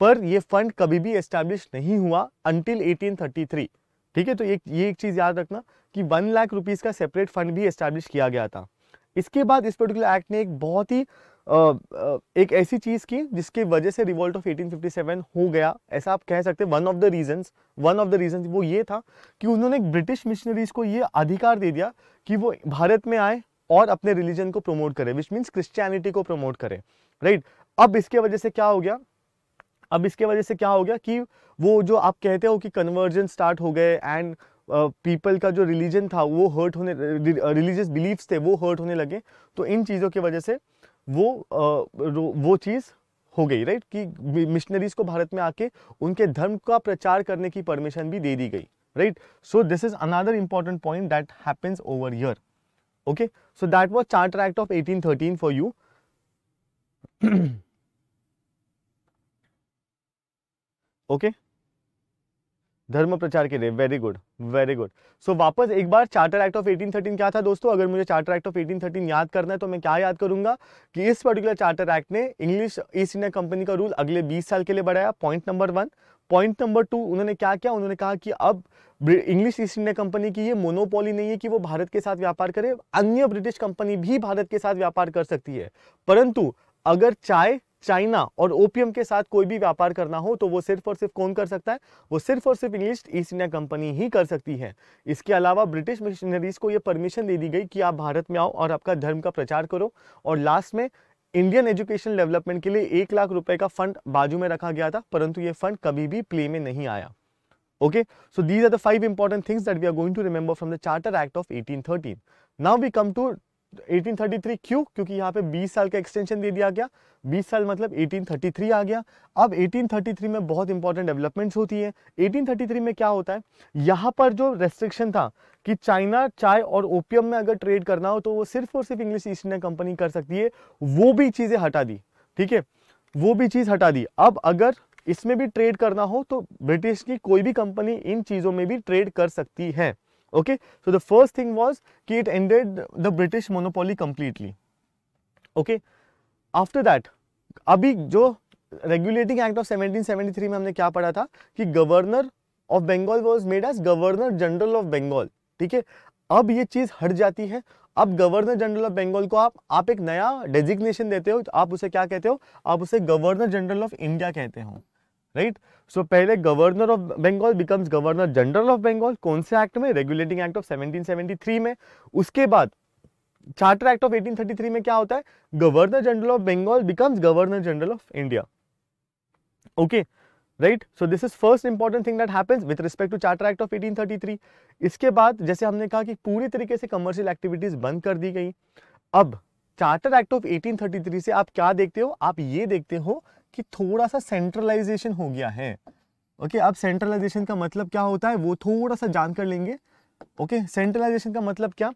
पर ये फंड कभी भी एस्टैब्लिश नहीं हुआ अंटिल 1833 ठीक है तो एक ये एक चीज़ याद रखना कि वन लाख रुपीज़ का सेपरेट फंड भी एस्टैब्लिश किया गया था इसके बाद इस पर्टिकुलर एक्ट ने एक बहुत ही आ, एक ऐसी चीज़ की जिसके वजह से रिवोल्ट ऑफ 1857 हो गया ऐसा आप कह सकते one of the reason one of the reason वो ये था कि उन्होंने ब्रिटिश मिशनरीज को ये अधिकार दे दिया कि वो भारत में आए और अपने रिलीजन को प्रमोट करे विच मीन्स क्रिश्चियनिटी को प्रमोट करे राइट अब इसके वजह से क्या हो गया अब इसके वजह से क्या हो गया कि वो जो आप कहते हो कि कन्वर्जन स्टार्ट हो गए एंड पीपल uh, का जो रिलीजन था वो हर्ट होने रिलीजियस uh, बिलीव्स थे वो हर्ट होने लगे तो इन चीज़ों की वजह से वो uh, वो चीज़ हो गई राइट कि मिशनरीज को भारत में आके उनके धर्म का प्रचार करने की परमिशन भी दे दी गई right so this is another important point that happens over here okay so that was charter act of 1813 for you okay धर्म प्रचार के लिए very good very good so वापस एक बार चार्टर एक्ट ऑफ 1813 क्या था दोस्तों अगर मुझे चार्टर एक्ट ऑफ 1813 याद करना है तो मैं क्या याद करूंगा कि इस पर्टिकुलर चार्टर एक्ट ने इंग्लिश ईस्ट इंडिया कंपनी का रूल अगले 20 साल के लिए बढ़ाया point number one point number two उन्होंने क्या किया उन्होंने कहा कि अब इंग्लिश ईस्ट इंडिया कंपनी की ये मोनोपोली नहीं है कि वो भारत के साथ व्यापार करे अन्य ब्रिटिश कंपनी भी भारत के साथ व्यापार कर सकती है परंतु अगर चाय चाइना और ओपीएम के साथ कोई भी व्यापार करना हो तो वो सिर्फ और सिर्फ कौन कर सकता है वो सिर्फ और सिर्फ इंग्लिश ईस्ट इंडिया कंपनी ही कर सकती है इसके अलावा ब्रिटिश मिशनरीज को ये परमिशन दे दी गई कि आप भारत में आओ और आपका धर्म का प्रचार करो और लास्ट में इंडियन एजुकेशन डेवलपमेंट के लिए एक लाख रुपए का फंड बाजू में रखा गया था परंतु ये फंड कभी भी प्ले में नहीं आया okay so these are the five important things that we are going to remember from the charter act of 1813 now we come to 1833 क्यों क्योंकि यहाँ पे 20 साल का एक्सटेंशन दे दिया गया 20 साल मतलब 1833 आ गया अब 1833 में बहुत इंपॉर्टेंट डेवलपमेंट्स होती है 1833 में क्या होता है यहाँ पर जो रेस्ट्रिक्शन था कि चाइना चाय और ओपियम में अगर ट्रेड करना हो तो वो सिर्फ और सिर्फ इंग्लिश ईस्ट इंडिया कंपनी कर सकती है वो भी चीज़ें हटा दी ठीक है वो भी चीज़ हटा दी अब अगर इसमें भी ट्रेड करना हो तो ब्रिटिश की कोई भी कंपनी इन चीज़ों में भी ट्रेड कर सकती है okay so the first thing was ki it ended the british monopoly completely okay after that abhi jo regulating act of 1773 mein humne kya padha tha ki governor of bengal was made as governor general of bengal ठीक है अब ये चीज़ हट जाती है अब governor general of Bengal को आप आप एक नया डेजिग्नेशन देते हो आप उसे क्या कहते हो आप उसे गवर्नर जनरल ऑफ इंडिया कहते हो राइट सो पहले governor of Bengal becomes governor general of Bengal कौन से एक्ट में रेगुलेटिंग एक्ट ऑफ 1773 में उसके बाद चार्टर एक्ट ऑफ 1833 में क्या होता है governor general of Bengal becomes governor general of India okay right so this is first important thing that happens with respect to charter act of 1833 इसके बाद जैसे हमने कहा कि पूरी तरीके से कमर्शियल एक्टिविटीज बंद कर दी गई अब चार्टर एक्ट ऑफ 1833 से आप क्या देखते हो आप ये देखते हो कि थोड़ा सा सेंट्रलाइजेशन हो गया है ओके अब सेंट्रलाइजेशन का मतलब क्या होता है वो थोड़ा सा जानकर लेंगे ओके सेंट्रलाइजेशन का मतलब क्या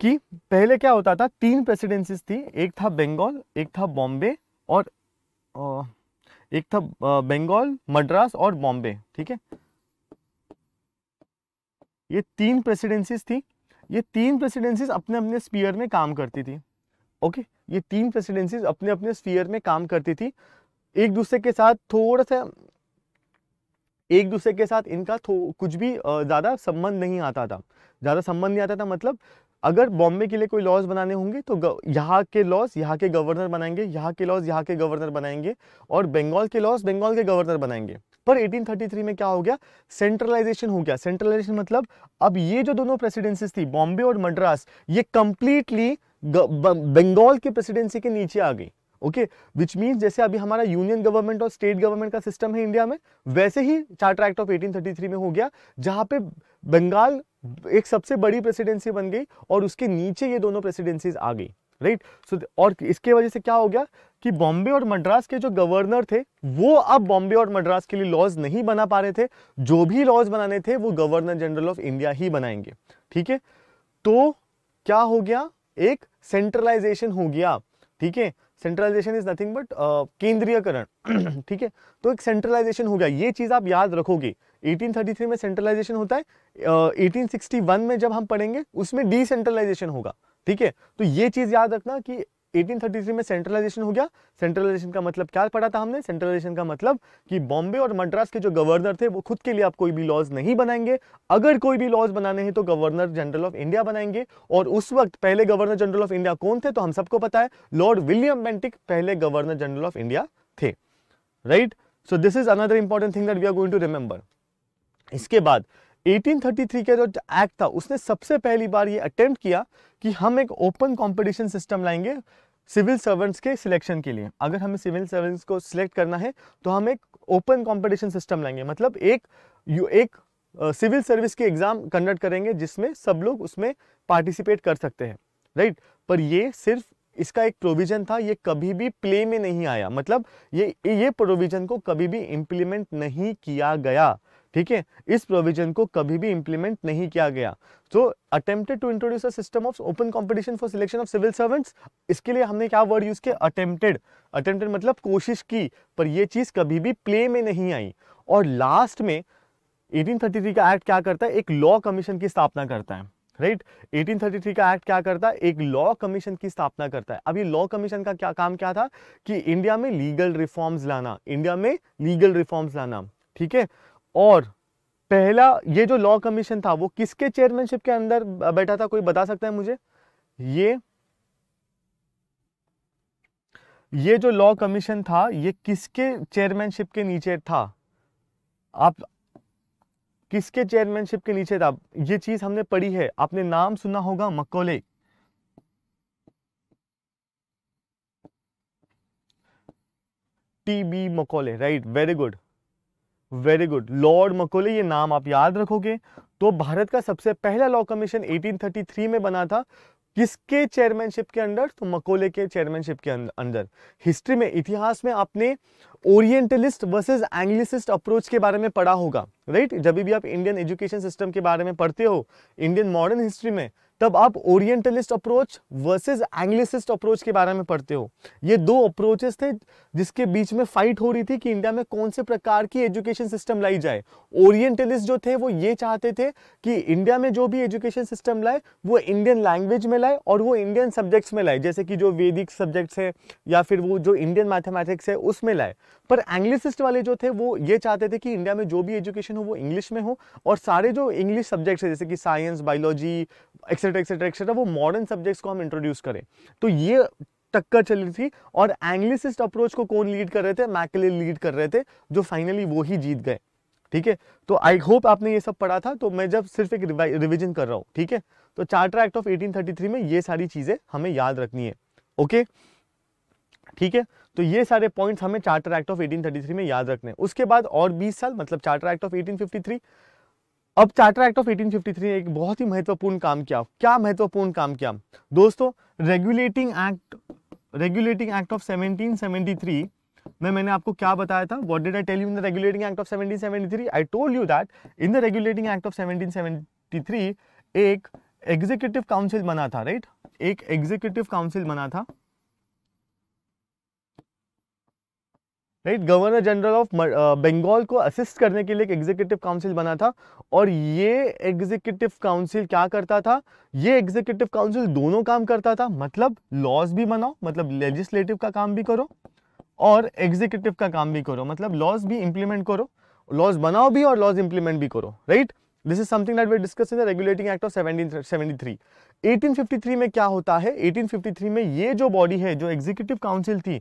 कि पहले क्या होता था तीन प्रेसिडेंसीज थी एक था बंगाल एक था बॉम्बे और एक था बंगाल मद्रास और बॉम्बे ठीक है ये तीन प्रेसिडेंसीज थी ये तीन प्रेसिडेंसीज अपने अपने स्पीयर में काम करती थी ओके ये तीन प्रेसिडेंसीज अपने अपने स्पीयर में काम करती थी एक दूसरे के साथ थोड़ा सा एक दूसरे के साथ इनका कुछ भी ज़्यादा संबंध नहीं आता था ज़्यादा संबंध नहीं आता था मतलब अगर बॉम्बे के लिए कोई लॉज बनाने होंगे तो यहाँ के लॉज यहाँ के गवर्नर बनाएंगे यहाँ के लॉज यहाँ के गवर्नर बनाएंगे और बंगाल के लॉज बंगाल के गवर्नर बनाएंगे पर 1833 में क्या हो गया सेंट्रलाइजेशन हो गया सेंट्रलाइजेशन मतलब अब ये जो दोनों प्रेसिडेंसीज थी बॉम्बे और मद्रास ये कंप्लीटली बंगाल के प्रेसिडेंसी के नीचे आ गई ओके विच मीन जैसे अभी हमारा यूनियन गवर्नमेंट और स्टेट गवर्नमेंट का सिस्टम है इंडिया में वैसे ही चार्टर एक्ट ऑफ 1833 में हो गया जहां पे बंगाल एक सबसे बड़ी प्रेसिडेंसी बन गई और उसके नीचे ये दोनों प्रेसिडेंसीज आ गई राइट right? सो so, और इसके वजह से क्या हो गया कि बॉम्बे और मद्रास के जो गवर्नर थे वो अब बॉम्बे और मद्रास के लिए लॉज नहीं बना पा रहे थे जो भी लॉज बनाने थे वो गवर्नर जनरल ऑफ इंडिया ही बनाएंगे ठीक है तो क्या हो गया एक सेंट्रलाइजेशन हो गया ठीक है सेंट्रलाइजेशन इज नथिंग बट केंद्रीयकरण ठीक है तो एक सेंट्रलाइजेशन हो गया ये चीज़ आप याद रखोगे 1833 में सेंट्रलाइजेशन होता है uh, 1861 में जब हम पढ़ेंगे उसमें डिसेंट्रलाइजेशन होगा ठीक है तो ये चीज़ याद रखना कि 1833 में सेंट्रलाइजेशन हो गया सेंट्रलाइजेशन का मतलब क्या पढ़ा था हमने सेंट्रलाइजेशन का मतलब कि बॉम्बे और मद्रास के जो गवर्नर थे वो खुद के लिए आप कोई भी लॉज नहीं बनाएंगे अगर कोई भी लॉज बनाने हैं तो गवर्नर जनरल ऑफ इंडिया बनाएंगे और उस वक्त पहले गवर्नर जनरल ऑफ इंडिया कौन थे तो हम सबको पता है लॉर्ड विलियम बेंटिक पहले गवर्नर जनरल ऑफ इंडिया थे right so this is another important thing that we are going to remember इसके बाद 1833 का जो एक्ट था उसने सबसे पहली बार ये अटेम्प्ट किया कि हम एक ओपन कंपटीशन सिस्टम लाएंगे सिविल सर्वेंट्स के सिलेक्शन के लिए अगर हमें सिविल सर्वेंट्स को सिलेक्ट करना है तो हम एक ओपन कंपटीशन सिस्टम लाएंगे मतलब एक एक सिविल सर्विस के एग्ज़ाम कंडक्ट करेंगे जिसमें सब लोग उसमें पार्टिसिपेट कर सकते हैं राइट पर ये सिर्फ इसका एक प्रोविज़न था ये कभी भी प्ले में नहीं आया मतलब ये ये प्रोविज़न को कभी भी इम्प्लीमेंट नहीं किया गया ठीक है इस प्रोविजन को कभी भी इंप्लीमेंट नहीं किया गया so attempted to introduce a system of open competition for selection of civil servants इसके लिए हमने क्या वर्ड यूज किया अटेम्प्टेड अटेम्प्टेड मतलब कोशिश की पर यह चीज कभी भी प्ले में नहीं आई और लास्ट में 1833 का एक्ट क्या करता है एक लॉ कमीशन की स्थापना करता है राइट right? 1833 का एक्ट क्या करता है एक लॉ कमीशन की स्थापना करता है अब ये लॉ कमीशन का क्या काम क्या था कि इंडिया में लीगल रिफॉर्म्स लाना इंडिया में लीगल रिफॉर्म्स लाना ठीक है और पहला ये जो लॉ कमीशन था वो किसके चेयरमैनशिप के अंदर बैठा था कोई बता सकता है मुझे ये ये जो लॉ कमीशन था ये किसके चेयरमैनशिप के नीचे था आप किसके चेयरमैनशिप के नीचे था ये चीज हमने पढ़ी है आपने नाम सुना होगा Macaulay T B Macaulay right very good very good lord Macaulay ये नाम आप याद रखोगे तो भारत का सबसे पहला लॉ कमीशन 1833 में बना था किसके चेयरमैनशिप के अंडर तो मकोले के चेयरमैनशिप के अंदर हिस्ट्री तो में इतिहास में आपने ओरिएंटलिस्ट वर्सेस एंग्लिसिस्ट अप्रोच के बारे में पढ़ा होगा राइट जब भी आप इंडियन एजुकेशन सिस्टम के बारे में पढ़ते हो इंडियन मॉडर्न हिस्ट्री में तब आप orientalist approach versus anglicist approach के बारे में पढ़ते हो ये दो अप्रोचेस थे जिसके बीच में फाइट हो रही थी कि इंडिया में कौन से प्रकार की एजुकेशन सिस्टम लाई जाए ओरिएंटलिस्ट जो थे वो ये चाहते थे कि इंडिया में जो भी एजुकेशन सिस्टम लाए वो इंडियन लैंग्वेज में लाए और वो इंडियन सब्जेक्ट्स में लाए जैसे कि जो वैदिक सब्जेक्ट्स है या फिर वो जो इंडियन मैथमेटिक्स है उसमें लाए पर एंग्लिसिस्ट वाले जो थे वो ये चाहते थे कि इंडिया में जो भी एजुकेशन हो वो इंग्लिश में हो और सारे जो इंग्लिश सब्जेक्ट्स हैं जैसे कि science biology etcetera etcetera etcetera वो मॉडर्न सब्जेक्ट्स को हम इंट्रोड्यूस करें तो ये टक्कर चल रही थी और एंग्लिसिस्ट अप्रोच को कौन लीड कर रहे थे मैकले लीड कर रहे थे जो फाइनली वो ही जीत गए ठीक है तो आई होप आपने ये सब पढ़ा था तो मैं जब सिर्फ एक रिविजन कर रहा हूँ ठीक है तो चार्टर एक्ट ऑफ 1833 में ये सारी चीज़ें हमें याद रखनी है ओके ठीक है तो ये सारे पॉइंट्स हमें चार्टर एक्ट ऑफ 1833 में याद रखने हैं उसके बाद और 20 साल मतलब चार्टर एक्ट ऑफ 1853 अब चार्टर एक्ट ऑफ 1853 ने एक बहुत ही महत्वपूर्ण काम किया क्या महत्वपूर्ण काम किया दोस्तों regulating act regulating act of seventeen में मैंने आपको क्या बताया था what did I tell you in the regulating act of 1773 I told you that in the regulating act of 1773 एक एग्जीक्यूटिव काउंसिल बना था राइट right? एक एग्जीक्यूटिव काउंसिल बना था right governor general of Bengal को असिस्ट करने के लिए एक एग्जीक्यूटिव काउंसिल बना था और ये एग्जीक्यूटिव काउंसिल क्या करता था ये एग्जीक्यूटिव काउंसिल दोनों काम करता था मतलब लॉज भी बनाओ मतलब लेजिस्लेटिव का काम भी करो और एग्जीक्यूटिव का काम भी करो मतलब लॉज भी इंप्लीमेंट करो लॉज बनाओ भी और लॉज इम्प्लीमेंट भी करो right this is something that we discuss in the regulating act of 1773 1853 में क्या होता है 1853 में ये जो बॉडी है जो एग्जीक्यूटिव काउंसिल थी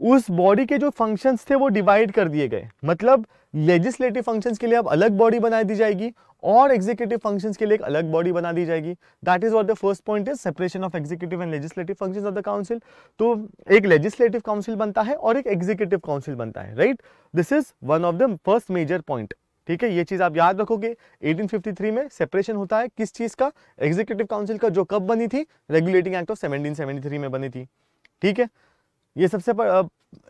उस बॉडी के जो फंक्शंस थे वो डिवाइड कर दिए गए मतलब लेजिस्लेटिव फंक्शंस के लिए अब अलग बॉडी बना दी जाएगी और एग्जीक्यूटिव फंक्शंस के लिए एक अलग बॉडी बना दी जाएगी that is what the first point is separation of executive and legislative functions of the council तो एक लेजिस्लेटिव काउंसिल बनता है और एक एग्जीक्यूटिव काउंसिल बनता है right this is one of the first major point ठीक है ये चीज आप याद रखोगे 1853 में सेपरेशन होता है किस चीज का एग्जीक्यूटिव काउंसिल का जो कब बनी थी रेगुलेटिंग एक्ट ऑफ 1773 में बनी थी ठीक है ये सबसे बड़ा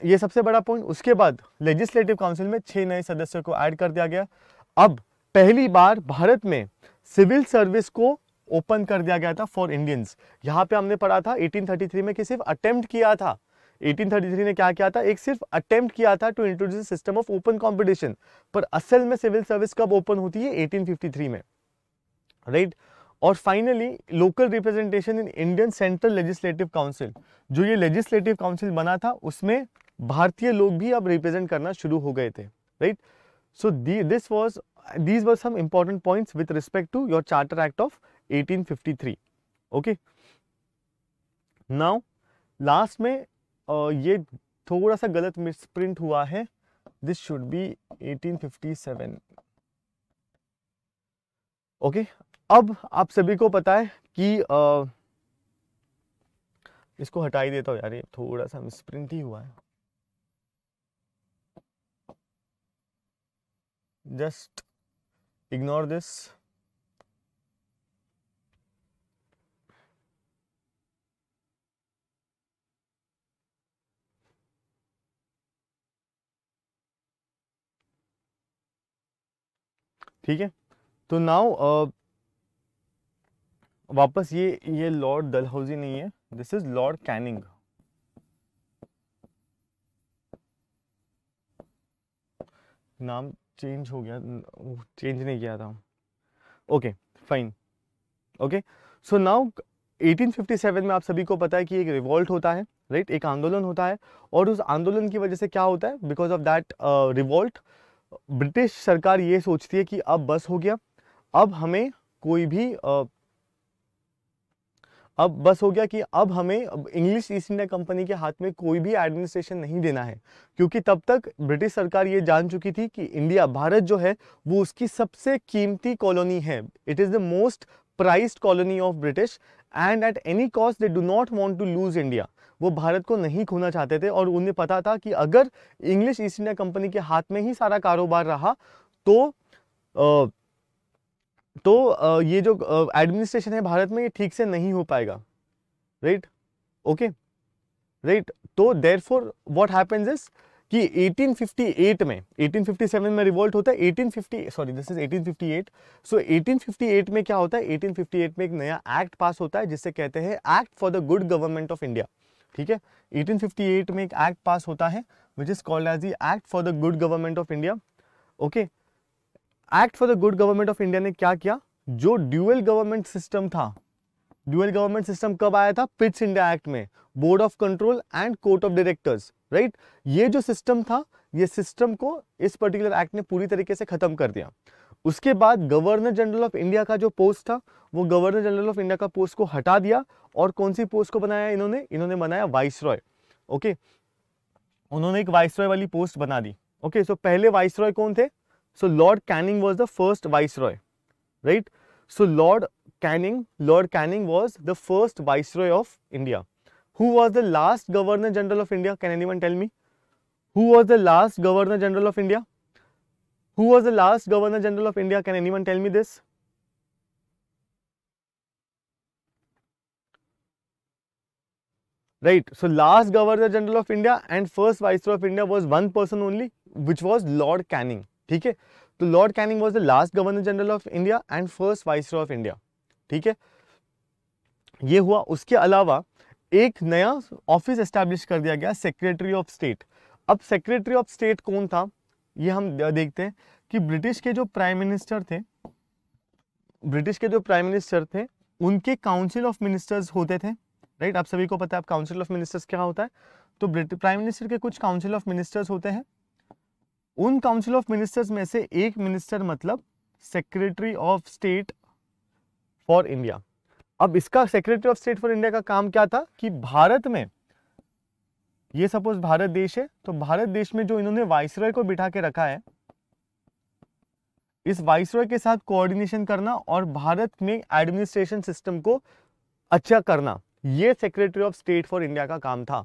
ये सबसे बड़ा पॉइंट उसके बाद लेजिस्लेटिव काउंसिल में छह नए सदस्यों को ऐड कर दिया गया अब पहली बार भारत में सिविल सर्विस को ओपन कर दिया गया था फॉर इंडियंस यहाँ पे हमने पढ़ा था 1833 में कि सिर्फ अटेम्प्ट किया था 1833 ने क्या किया था एक सिर्फ अटेम्प्ट किया था to introduce system of open competition पर असल में सिविल सर्विस कब ओपन होती है एटीन में राइट right? और finally local representation in Indian central legislative council जो ये लेजिस्लेटिव काउंसिल बना था उसमें भारतीय लोग भी अब रिप्रेजेंट करना शुरू हो गए थे right so this was these were some important points with respect to your charter act of 1853 okay now last में uh, ये थोड़ा सा गलत मिस प्रिंट हुआ है दिस शुड बी 1857 ओके अब आप सभी को पता है कि आ, इसको हटा ही देता हूं यार ये थोड़ा सा मिसप्रिंट ही हुआ है जस्ट इग्नोर दिस ठीक है तो नाउ वापस ये ये लॉर्ड डलहौजी नहीं है दिस इज लॉर्ड कैनिंग नाम चेंज हो गया चेंज नहीं किया था okay fine okay so now 1857 में आप सभी को पता है कि एक रिवॉल्ट होता है राइट right? एक आंदोलन होता है और उस आंदोलन की वजह से क्या होता है because of that revolt British सरकार ये सोचती है कि अब बस हो गया अब हमें कोई भी uh, अब बस हो गया कि अब हमें इंग्लिश ईस्ट इंडिया कंपनी के हाथ में कोई भी एडमिनिस्ट्रेशन नहीं देना है क्योंकि तब तक ब्रिटिश सरकार ये जान चुकी थी कि इंडिया भारत जो है वो उसकी सबसे कीमती कॉलोनी है it is the most prized colony of British and at any cost they do not want to lose India वो भारत को नहीं खोना चाहते थे और उन्हें पता था कि अगर इंग्लिश ईस्ट इंडिया कंपनी के हाथ में ही सारा कारोबार रहा तो आ, तो ये जो एडमिनिस्ट्रेशन है भारत में ये ठीक से नहीं हो पाएगा राइट ओके राइट तो therefore what happens is कि 1858 में 1857 में रिवोल्ट होता है 1850 sorry this is 1858 so so 1858 में क्या होता है 1858 में एक नया एक्ट पास होता है जिसे कहते हैं act for the good government of India ठीक है 1858 में एक एक्ट पास होता है which is called as the act for the good government of India okay act for the good government of India ने क्या किया जो ड्यूएल गवर्नमेंट सिस्टम था ड्यूएल गवर्नमेंट सिस्टम कब आया था पिट्स इंडिया एक्ट में board of control and court of directors right ये जो सिस्टम था ये सिस्टम को इस पर्टिकुलर एक्ट ने पूरी तरीके से खत्म कर दिया उसके बाद गवर्नर जनरल ऑफ इंडिया का जो पोस्ट था वो गवर्नर जनरल ऑफ इंडिया का पोस्ट को हटा दिया और कौन सी पोस्ट को बनाया इन्होंने इन्होंने बनाया वाइस रॉय ओके उन्होंने एक वाइस रॉय वाली पोस्ट बना दी ओके सो पहले वाइस रॉय कौन थे So Lord Canning was the first viceroy, right? So Lord Canning, Lord Canning was the first viceroy of India. Who was the last Governor General of India? Can anyone tell me? Who was the last Governor General of India? Who was the last Governor General of India? Can anyone tell me this? Right. So, last Governor General of India and first Viceroy of India was one person only, which was Lord Canning. ठीक है तो lord Canning was the last governor general of India and first vice of India ठीक है ये हुआ उसके अलावा एक नया ऑफिस एस्टेब्लिश कर दिया गया सेक्रेटरी ऑफ स्टेट अब सेक्रेटरी ऑफ स्टेट कौन था ये हम देखते हैं कि ब्रिटिश के जो प्राइम मिनिस्टर थे ब्रिटिश के जो प्राइम मिनिस्टर थे उनके काउंसिल ऑफ मिनिस्टर्स होते थे राइट आप सभी को पता है आप काउंसिल ऑफ मिनिस्टर्स क्या होता है तो प्राइम मिनिस्टर के कुछ काउंसिल ऑफ मिनिस्टर्स होते हैं उन काउंसिल ऑफ मिनिस्टर्स में से एक मिनिस्टर मतलब secretary of state for India अब इसका secretary of state for India का काम क्या था कि भारत में ये सपोज भारत देश है तो भारत देश में जो इन्होंने वाइसरॉय को बिठा के रखा है इस वाइसरॉय के साथ कोऑर्डिनेशन करना और भारत में एडमिनिस्ट्रेशन सिस्टम को अच्छा करना ये secretary of state for India का काम था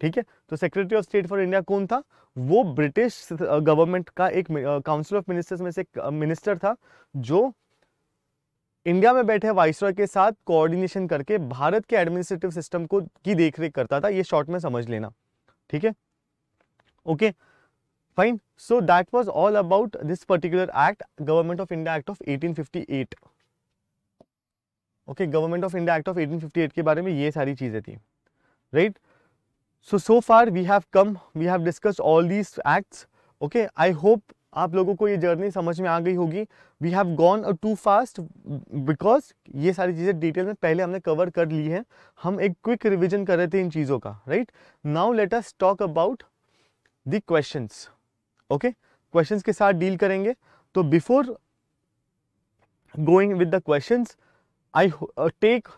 ठीक है तो secretary of state for India कौन था वो ब्रिटिश गवर्नमेंट uh, का एक काउंसिल ऑफ मिनिस्टर्स में से मिनिस्टर uh, था जो इंडिया में बैठे वाइसरॉय के साथ कोऑर्डिनेशन करके भारत के एडमिनिस्ट्रेटिव सिस्टम को की देखरेख करता था ये शॉर्ट में समझ लेना ठीक है okay fine so that was all about this particular act government of India act of 1858 okay government of India act of 1858 के बारे में ये सारी चीजें थी right right? So so far we have come we have discussed all these acts okay I hope आप लोगों को ये जर्नी समझ में आ गई होगी we have gone a too fast बिकॉज ये सारी चीज़ें डिटेल में पहले हमने कवर कर ली है हम एक क्विक रिविजन कर रहे थे इन चीज़ों का right now let us talk about the questions okay questions के साथ डील करेंगे तो before going with the questions I take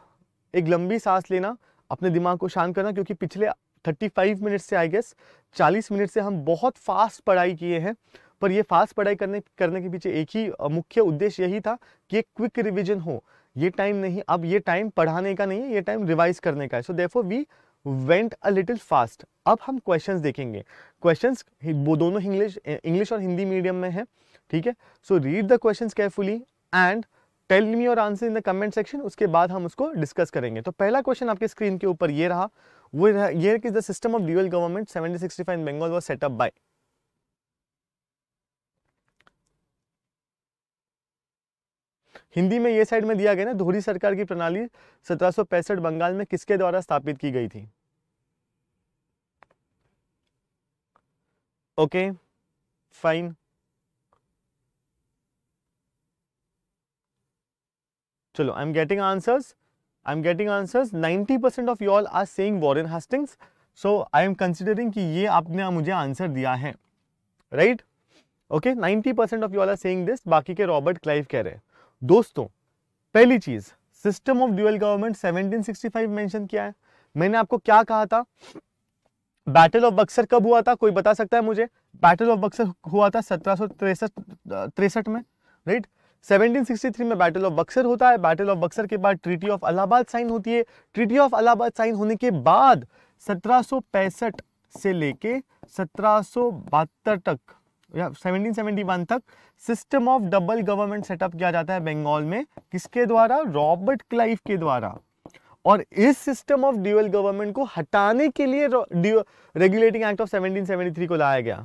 एक लंबी सांस लेना अपने दिमाग को शांत करना क्योंकि पिछले 35 मिनट से आई गेस 40 मिनट से हम बहुत फास्ट पढ़ाई किए हैं पर ये फास्ट पढ़ाई करने करने के पीछे एक ही मुख्य उद्देश्य यही था कि एक क्विक रिविजन हो ये टाइम नहीं अब ये टाइम पढ़ाने का नहीं है ये टाइम रिवाइज करने का है so therefore we went a little fast अब हम क्वेश्चंस देखेंगे क्वेश्चंस वो दोनों इंग्लिश इंग्लिश और हिंदी मीडियम में है ठीक है so read the question carefully and tell me और answer in the comment section उसके बाद हम उसको डिस्कस करेंगे तो पहला क्वेश्चन आपके स्क्रीन के ऊपर ये रहा system of dual government system of dual government 1765 in Bengal Hindi में ये साइड में दिया गया ना धोरी सरकार की प्रणाली सत्रह बंगाल में किसके द्वारा स्थापित की गई थी ओके फाइन चलो I am getting answers I am getting answers 90% of you all are saying Warren Hastings. So I am considering कि ये आपने मुझे आंसर दिया है right okay 90% of you all are saying this बाकी के रॉबर्ट क्लाइव कह रहे हैं दोस्तों पहली चीज system of dual government 1765 mention किया है मैंने आपको क्या कहा था बैटल ऑफ बक्सर कब हुआ था कोई बता सकता है मुझे बैटल ऑफ बक्सर हुआ था सत्रह सौ में राइट right? 1763 में बैटल ऑफ बक्सर होता है बैटल ऑफ बक्सर के बाद ट्रीटी ऑफ अलाहाबाद साइन होती है ट्रीटी ऑफ अलाहाबाद साइन होने के बाद सत्रह से लेके सत्रह तक या 1771 तक system of double government setup किया जाता है बंगाल में किसके द्वारा रॉबर्ट क्लाइव के द्वारा और इस सिस्टम ऑफ ड्यूअल गवर्नमेंट को हटाने के लिए रेगुलेटिंग एक्ट ऑफ 1773 को लाया गया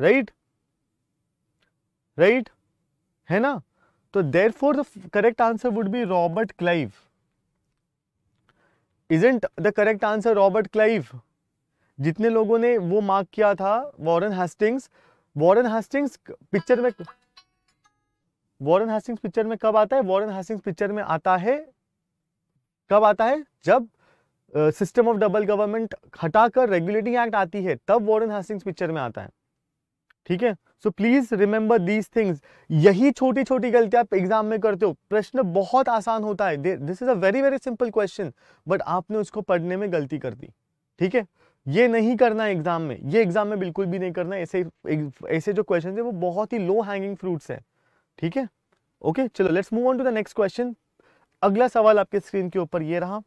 राइट right? Right right? है ना तो therefore the correct answer would be Robert Clive isn't the correct answer Robert Clive जितने लोगों ने वो मार्क किया था Warren Hastings Warren Hastings picture में वॉरन हेस्टिंग्स पिक्चर में कब आता है वॉरन हेस्टिंग्स पिक्चर में आता है कब आता है जब सिस्टम ऑफ डबल गवर्नमेंट हटाकर रेगुलेटिंग एक्ट आती है तब वॉरन हेस्टिंग्स पिक्चर में आता है ठीक है so please remember these things यही छोटी छोटी गलतियां आप एग्जाम में करते हो प्रश्न बहुत आसान होता है this is a very very simple question but आपने उसको पढ़ने में गलती कर दी ठीक है ये नहीं करना एग्जाम में ये एग्जाम में बिल्कुल भी नहीं करना ऐसे ऐसे जो क्वेश्चन है वो बहुत ही लो हैंगिंग फ्रूट्स है ठीक है ओके चलो let's move on to the next question अगला सवाल आपके स्क्रीन के ऊपर ये रहा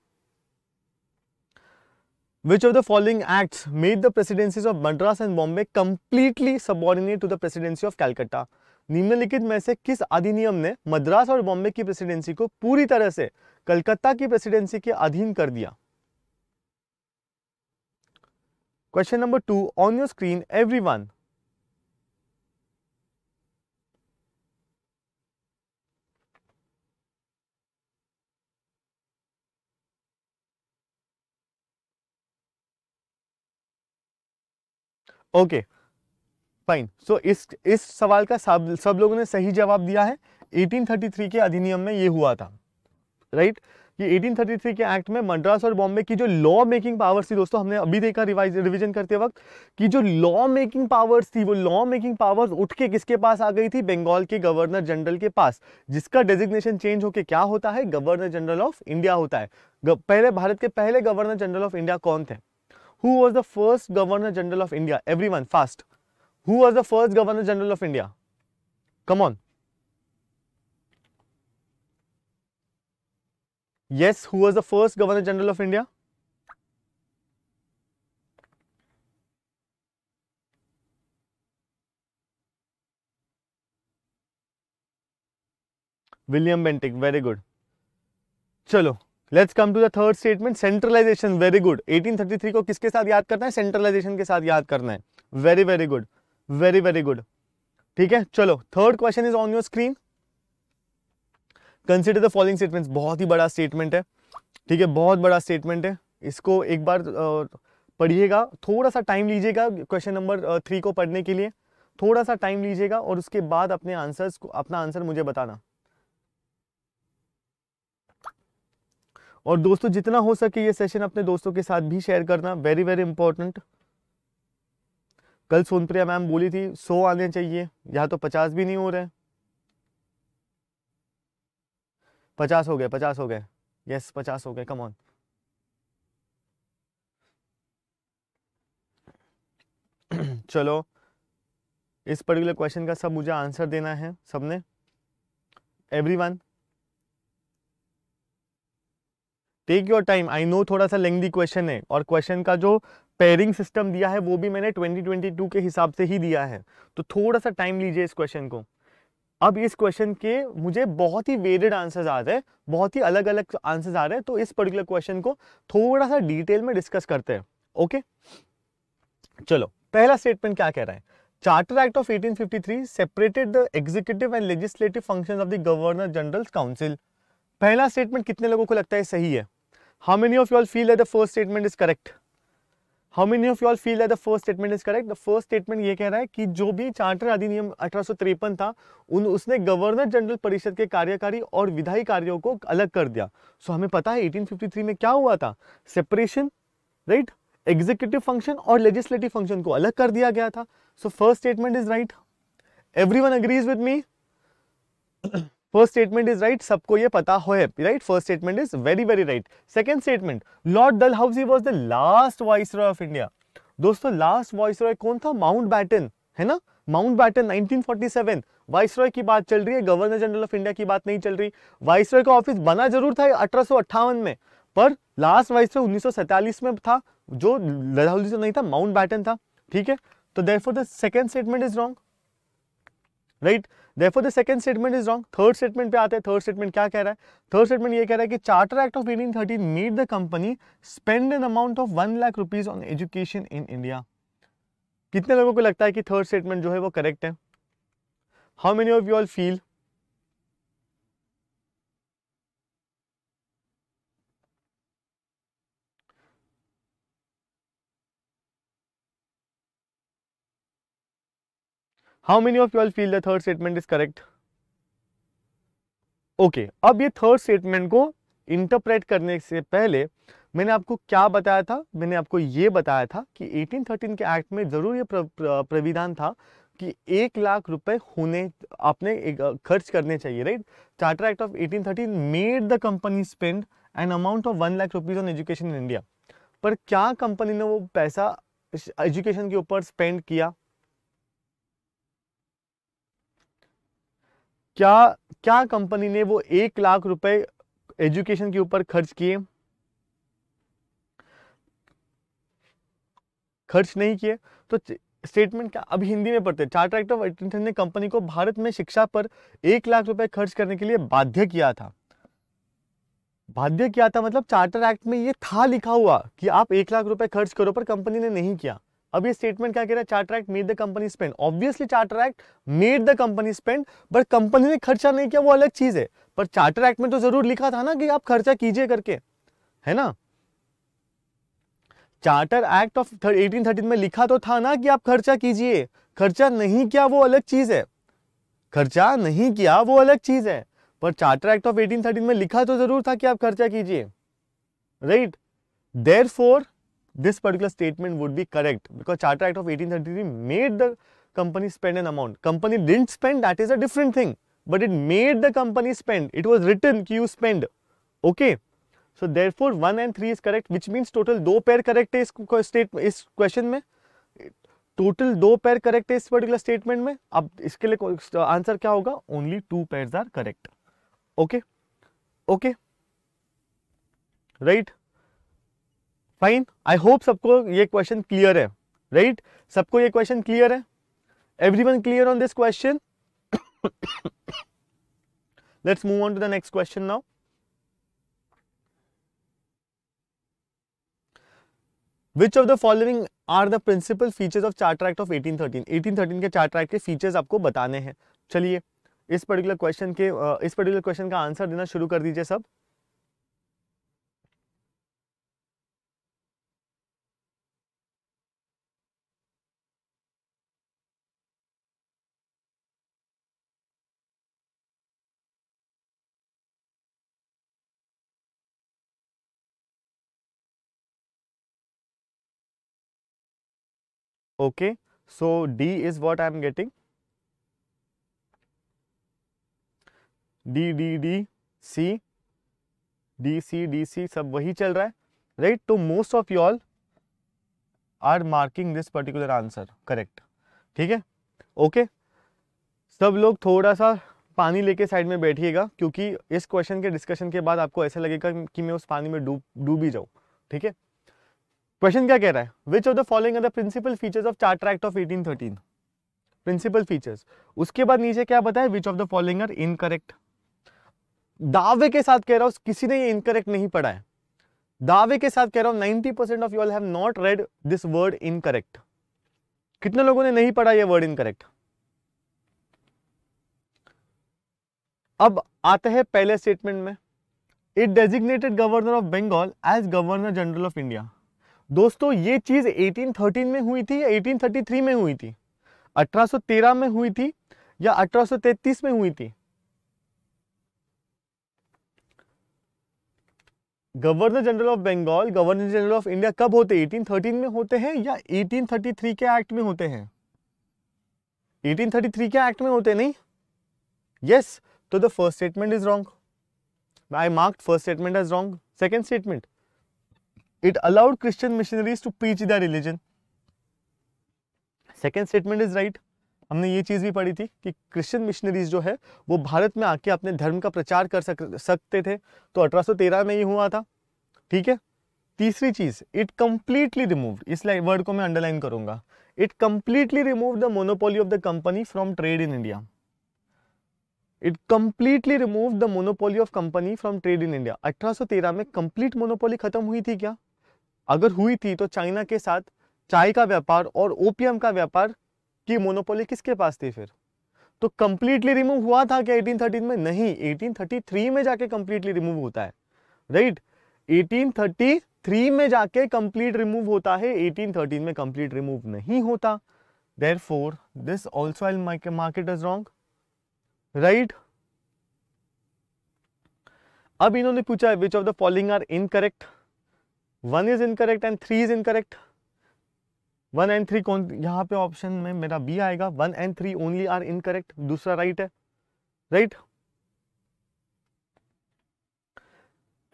Which of the following acts made the presidencies of Madras and Bombay completely subordinate to the presidency of Calcutta? निम्नलिखित में से किस अधिनियम ने मद्रास और बॉम्बे की प्रेसिडेंसी को पूरी तरह से कलकत्ता की प्रेसिडेंसी के अधीन कर दिया question number two on your screen everyone okay fine so इस इस सवाल का सब सब लोगों ने सही जवाब दिया है 1833 के अधिनियम में ये हुआ था राइट ये 1833 के एक्ट में मद्रास और बॉम्बे की जो लॉ मेकिंग पावर्स थी दोस्तों हमने अभी देखा रिवाइज रिविजन करते वक्त कि जो लॉ मेकिंग पावर्स थी वो लॉ मेकिंग पावर्स उठ के किसके पास आ गई थी बंगाल के गवर्नर जनरल के पास जिसका डेजिग्नेशन चेंज होके क्या होता है गवर्नर जनरल ऑफ इंडिया होता है पहले भारत के पहले गवर्नर जनरल ऑफ इंडिया कौन थे Who was the first Governor General of India? Everyone, fast. Who was the first Governor General of India? Come on. Yes, who was the first Governor General of India? william bentinck very good चलो let's come to the third statement centralization very good 1833 को किसके साथ याद करना है centralisation के साथ याद करना है very very good very very good ठीक है चलो third question is on your screen consider the following statement बहुत ही बड़ा स्टेटमेंट है ठीक है बहुत बड़ा स्टेटमेंट है इसको एक बार पढ़िएगा थोड़ा सा टाइम लीजिएगा क्वेश्चन नंबर थ्री को पढ़ने के लिए थोड़ा सा टाइम लीजिएगा और उसके बाद अपने आंसर्स को अपना आंसर मुझे बताना और दोस्तों जितना हो सके ये सेशन अपने दोस्तों के साथ भी शेयर करना वेरी वेरी इंपॉर्टेंट कल सोनप्रिया मैम बोली थी सौ आने चाहिए यहाँ तो पचास भी नहीं हो रहे पचास हो गए पचास हो गए यस पचास हो गए कम ऑन चलो इस पर्टिकुलर क्वेश्चन का सब मुझे आंसर देना है सबने everyone take your time I know थोड़ा सा लेंदी क्वेश्चन है और क्वेश्चन का जो पेयरिंग सिस्टम दिया है वो भी मैंने 2022 के हिसाब से ही दिया है तो थोड़ा सा टाइम लीजिए इस क्वेश्चन को अब इस क्वेश्चन के मुझे बहुत ही वेरिड आंसर्स आ रहे हैं बहुत ही अलग अलग आंसर्स आ रहे हैं तो इस पर्टिकुलर क्वेश्चन को थोड़ा सा डिटेल में डिस्कस करते हैं ओके चलो पहला स्टेटमेंट क्या कह रहा है charter act of 1853 separated the executive and legislative functions of the governor general council पहला स्टेटमेंट कितने लोगों को लगता है सही है how many of you all feel that first statement is correct how many of you all feel feel first statement is correct the first statement ये कह रहा है कि जो भी चार्टर अधिनियम अठारह था उन उसने गवर्नर जनरल परिषद के कार्यकारी और विधायी कार्यों को अलग कर दिया सो so, हमें पता है 1853 में क्या हुआ था सेपरेशन राइट एग्जीक्यूटिव फंक्शन और लेजिस्लेटिव फंक्शन को अलग कर दिया गया था so first statement is right everyone agrees with me first statement is right सबको ये पता हो right first statement is very very right second statement Lord Dalhousie was the last viceroy of India दोस्तों last viceroy कौन था mount baton है ना mount baton 1947 vice Roy की बात चल रही है गवर्नर जनरल ऑफ इंडिया की बात नहीं चल रही वाइस रॉय का ऑफिस बना जरूर था अठारह में पर लास्ट वाइस रॉय उन्नीस में था जो लदाउली नहीं था माउंट बैटन था ठीक है तो there the second statement is wrong right therefore the second statement is wrong third statement पे आते हैं थर्ड स्टेटमेंट क्या कह रहा है थर्ड स्टेटमेंट ये कह रहा है कि charter act of eighteen 1813 made the company spend an amount of one lakh rupees on education in India कितने लोगों को लगता है कि थर्ड स्टेटमेंट जो है वो करेक्ट है how many of you all feel how many of you all feel the third statement is correct okay अब ये थर्ड स्टेटमेंट को इंटरप्रेट करने से पहले मैंने आपको क्या बताया था मैंने आपको ये बताया था कि 1813 के एक्ट में ज़रूर ये प्रविधान था कि एक लाख रुपए होने आपने खर्च करने चाहिए right charter act of 1813 made the company spend an amount of one lakh rupees on education in India पर क्या कंपनी ने वो पैसा एजुकेशन के ऊपर स्पेंड किया क्या क्या कंपनी ने वो एक लाख रुपए एजुकेशन के ऊपर खर्च किए खर्च नहीं किए तो स्टेटमेंट क्या अब हिंदी में पढ़ते चार्टर एक्ट ऑफ एटीन ने कंपनी को भारत में शिक्षा पर एक लाख रुपए खर्च करने के लिए बाध्य किया था बाध्य किया था मतलब चार्टर एक्ट में ये था लिखा हुआ कि आप एक लाख रुपए खर्च करो पर कंपनी ने नहीं किया अब ये स्टेटमेंट क्या कह रहा है charter act made the company spend obviously charter act made the company spend but company ने खर्चा नहीं किया वो अलग चीज है पर चार्टर एक्ट में तो जरूर लिखा था ना कि आप खर्चा कीजिए करके है ना charter act of eighteen thirteen में लिखा तो था ना कि आप खर्चा कीजिए खर्चा नहीं किया वो अलग चीज है खर्चा नहीं किया वो अलग चीज है पर charter act of eighteen thirteen में लिखा तो जरूर था कि आप खर्चा कीजिए right there this particular statement would be correct because Charter Act of 1833 made the company spend an amount. Company didn't spend, that is a different thing. But it made the company spend. It was written ki you spend. Okay. So therefore 1 and 3 is correct which means total दो pair correct is इस state इस question mein total दो pair correct is particular statement mein ab iske liye answer kya hoga only two pairs are correct okay okay right fine I hope सबको ये question clear है right right? सबको ये question clear है everyone clear on this question let's move on to the next question now which of the following are the principal features of charter act of 1813 1813 के charter act के features आपको बताने हैं चलिए इस particular question के इस particular question का आंसर देना शुरू कर दीजिए सब okay so d is what i am getting d d d c d c d c सब वही चल रहा है राइट तो most of you all are marking this particular answer correct ठीक है ओके सब लोग थोड़ा सा पानी लेके साइड में बैठिएगा क्योंकि इस क्वेश्चन के डिस्कशन के बाद आपको ऐसा लगेगा कि मैं उस पानी में डूब डूब ही जाऊँ ठीक है क्वेश्चन क्या कह रहा है which of the following are the principal features of charter act of 1813 principal features उसके बाद नीचे क्या बताया which of the following are incorrect दावे के साथ कह रहा हूं किसी ने ये इनकरेक्ट नहीं पढ़ा है दावे के साथ कह रहा हूं 90 percent of you all have not read this word incorrect कितने लोगों ने नहीं पढ़ा ये वर्ड इनकरेक्ट अब आते हैं पहले स्टेटमेंट में it designated governor of Bengal as governor general of India दोस्तों ये चीज़ 1813 में हुई थी या 1833 में हुई थी 1813 में हुई थी या 1833 में हुई थी governor general of Bengal governor general of India कब होते 1813 में होते हैं या 1833 के एक्ट में होते हैं 1833 के एक्ट में होते नहीं यस तो the first statement is wrong I mark first statement is wrong second statement It allowed Christian missionaries to preach their religion. Second statement is right हमने ये चीज़ भी पढ़ी थी कि क्रिश्चियन मिशनरीज जो है वो भारत में आके अपने धर्म का प्रचार कर सक सकते थे तो 1813 में ही हुआ था ठीक है तीसरी चीज़ इट कम्प्लीटली रिमूव इस वर्ड को मैं अंडरलाइन करूंगा it completely remove the monopoly of the company from trade in India it completely remove the monopoly of company from trade in India अठारह में कंप्लीट मोनोपोली खत्म हुई थी क्या अगर हुई थी तो चाइना के साथ चाय का व्यापार और ओपीएम का व्यापार की मोनोपोली किसके पास थी फिर तो कंप्लीटली रिमूव हुआ था क्या 1813 में नहीं 1833 में जाके कंप्लीटली रिमूव होता है राइट right? 1833 में जाके कंप्लीट रिमूव होता है 1813 में कंप्लीट रिमूव नहीं होता therefore this also marked is wrong right अब इन्होंने पूछा है which of the following are incorrect one is incorrect and three is incorrect one and three कौन यहाँ पे ऑप्शन में मेरा बी आएगा one and three only are incorrect दूसरा राइट है right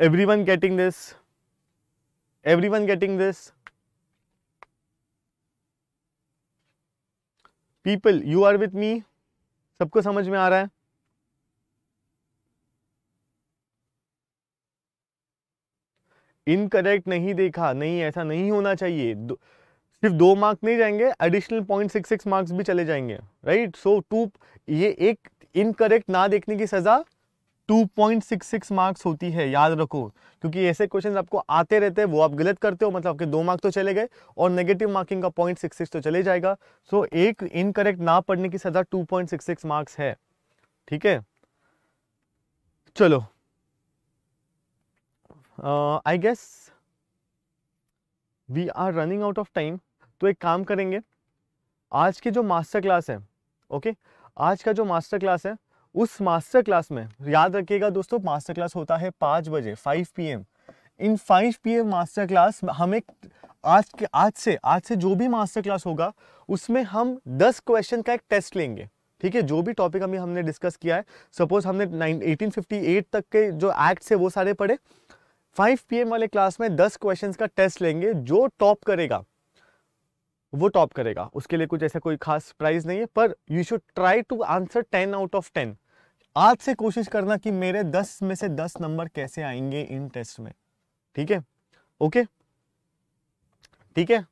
everyone getting this everyone getting this people you are with me सबको समझ में आ रहा है इनकरेक्ट नहीं देखा नहीं ऐसा नहीं होना चाहिए दो, सिर्फ दो मार्क्स नहीं जाएंगे additional point six six marks भी चले जाएंगे राइट सो टू ये एक इनकरेक्ट ना देखने की सज़ा 2.66 मार्क्स होती है याद रखो क्योंकि ऐसे क्वेश्चन आपको आते रहते हैं वो आप गलत करते हो मतलब आपके दो मार्क्स तो चले गए और नेगेटिव मार्किंग का पॉइंट सिक्स सिक्स तो चले जाएगा सो so, एक इनकरेक्ट ना पढ़ने की सजा 2.66 मार्क्स है ठीक है चलो uh, I guess we are running out of time. तो एक काम करेंगे आज के जो मास्टर क्लास है ओके okay? आज का जो मास्टर क्लास है उस मास्टर क्लास में याद रखिएगा दोस्तों मास्टर क्लास होता है पाँच बजे five P M in five P M master class हम एक आज के आज से आज से जो भी मास्टर क्लास होगा उसमें हम दस क्वेश्चन का एक टेस्ट लेंगे ठीक है जो भी टॉपिक अभी हमने डिस्कस किया है सपोज हमने 1858 तक के जो एक्ट्स है वो सारे पढ़े फाइव पी वाले क्लास में दस क्वेश्चन का टेस्ट लेंगे जो टॉप करेगा वो टॉप करेगा उसके लिए कुछ ऐसा कोई खास प्राइज नहीं है पर you should try to answer ten out of ten आज से कोशिश करना कि मेरे 10 में से 10 नंबर कैसे आएंगे इन टेस्ट में ठीक है ओके ठीक है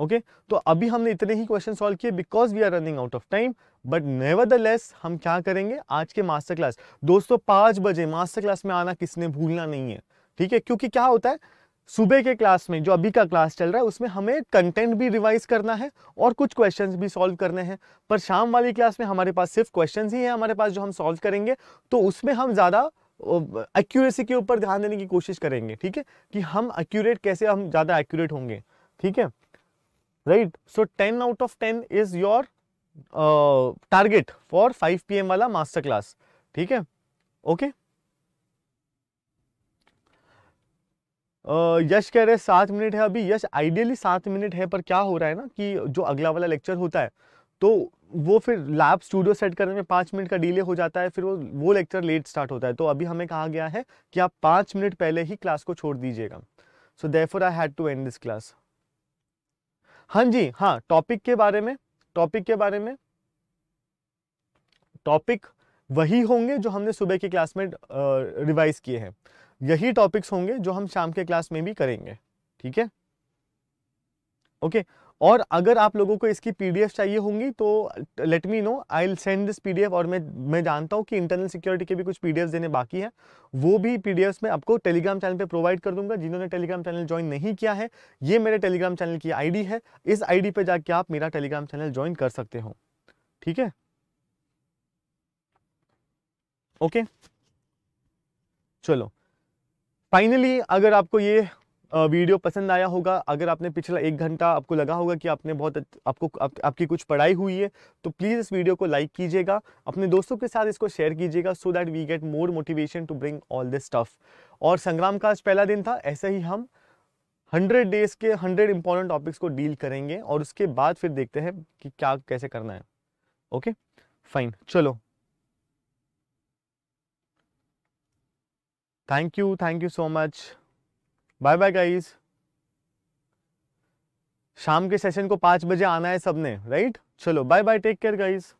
ओके okay? तो अभी हमने इतने ही क्वेश्चन सॉल्व किए because we are running out of time but never हम क्या करेंगे आज के मास्टर क्लास दोस्तों पांच बजे मास्टर क्लास में आना किसने भूलना नहीं है ठीक है क्योंकि क्या होता है सुबह के क्लास में जो अभी का क्लास चल रहा है उसमें हमें कंटेंट भी रिवाइज करना है और कुछ क्वेश्चंस भी सॉल्व करने हैं पर शाम वाली क्लास में हमारे पास सिर्फ क्वेश्चंस ही हैं हमारे पास जो हम सॉल्व करेंगे तो उसमें हम ज़्यादा एक्यूरेसी के ऊपर ध्यान देने की कोशिश करेंगे ठीक है कि हम एक्यूरेट कैसे हम ज़्यादा एक्यूरेट होंगे ठीक है right so ten out of ten is your target for five P M वाला मास्टर क्लास ठीक है okay Uh, यश कह रहे सात मिनट है अभी यश आइडियली सात मिनट है पर क्या हो रहा है ना कि जो अगला वाला लेक्चर होता है तो वो फिर लैब स्टूडियो सेट करने में पांच मिनट का डिले हो जाता है फिर वो वो लेक्चर लेट स्टार्ट होता है तो अभी हमें कहा गया है कि आप पांच मिनट पहले ही क्लास को छोड़ दीजिएगा so there I had to end this class हाँ जी हाँ टॉपिक के बारे में टॉपिक के बारे में टॉपिक वही होंगे जो हमने सुबह की क्लास में रिवाइज किए हैं यही टॉपिक्स होंगे जो हम शाम के क्लास में भी करेंगे ठीक है ओके और अगर आप लोगों को इसकी पीडीएफ चाहिए होंगी तो let me know I send this PDF और मैं मैं जानता हूँ कि इंटरनल सिक्योरिटी के भी कुछ पीडीएफ देने बाकी है वो भी पीडीएफ में आपको टेलीग्राम चैनल पे प्रोवाइड कर दूंगा जिन्होंने टेलीग्राम चैनल ज्वाइन नहीं किया है ये मेरे टेलीग्राम चैनल की आईडी है इस आईडी पे जाके आप मेरा टेलीग्राम चैनल ज्वाइन कर सकते हो ठीक है ओके चलो फाइनली अगर आपको ये वीडियो पसंद आया होगा अगर आपने पिछला एक घंटा आपको लगा होगा कि आपने बहुत आपको आप, आपकी कुछ पढ़ाई हुई है तो प्लीज़ इस वीडियो को लाइक कीजिएगा अपने दोस्तों के साथ इसको शेयर कीजिएगा so that we get more motivation to bring all this stuff और संग्राम का आज पहला दिन था ऐसे ही हम हंड्रेड डेज के हंड्रेड इंपॉर्टेंट टॉपिक्स को डील करेंगे और उसके बाद फिर देखते हैं कि क्या कैसे करना है ओके फाइन चलो thank you thank you so much bye bye guys शाम के सेशन को पांच बजे आना है सबने राइट चलो bye bye take care guys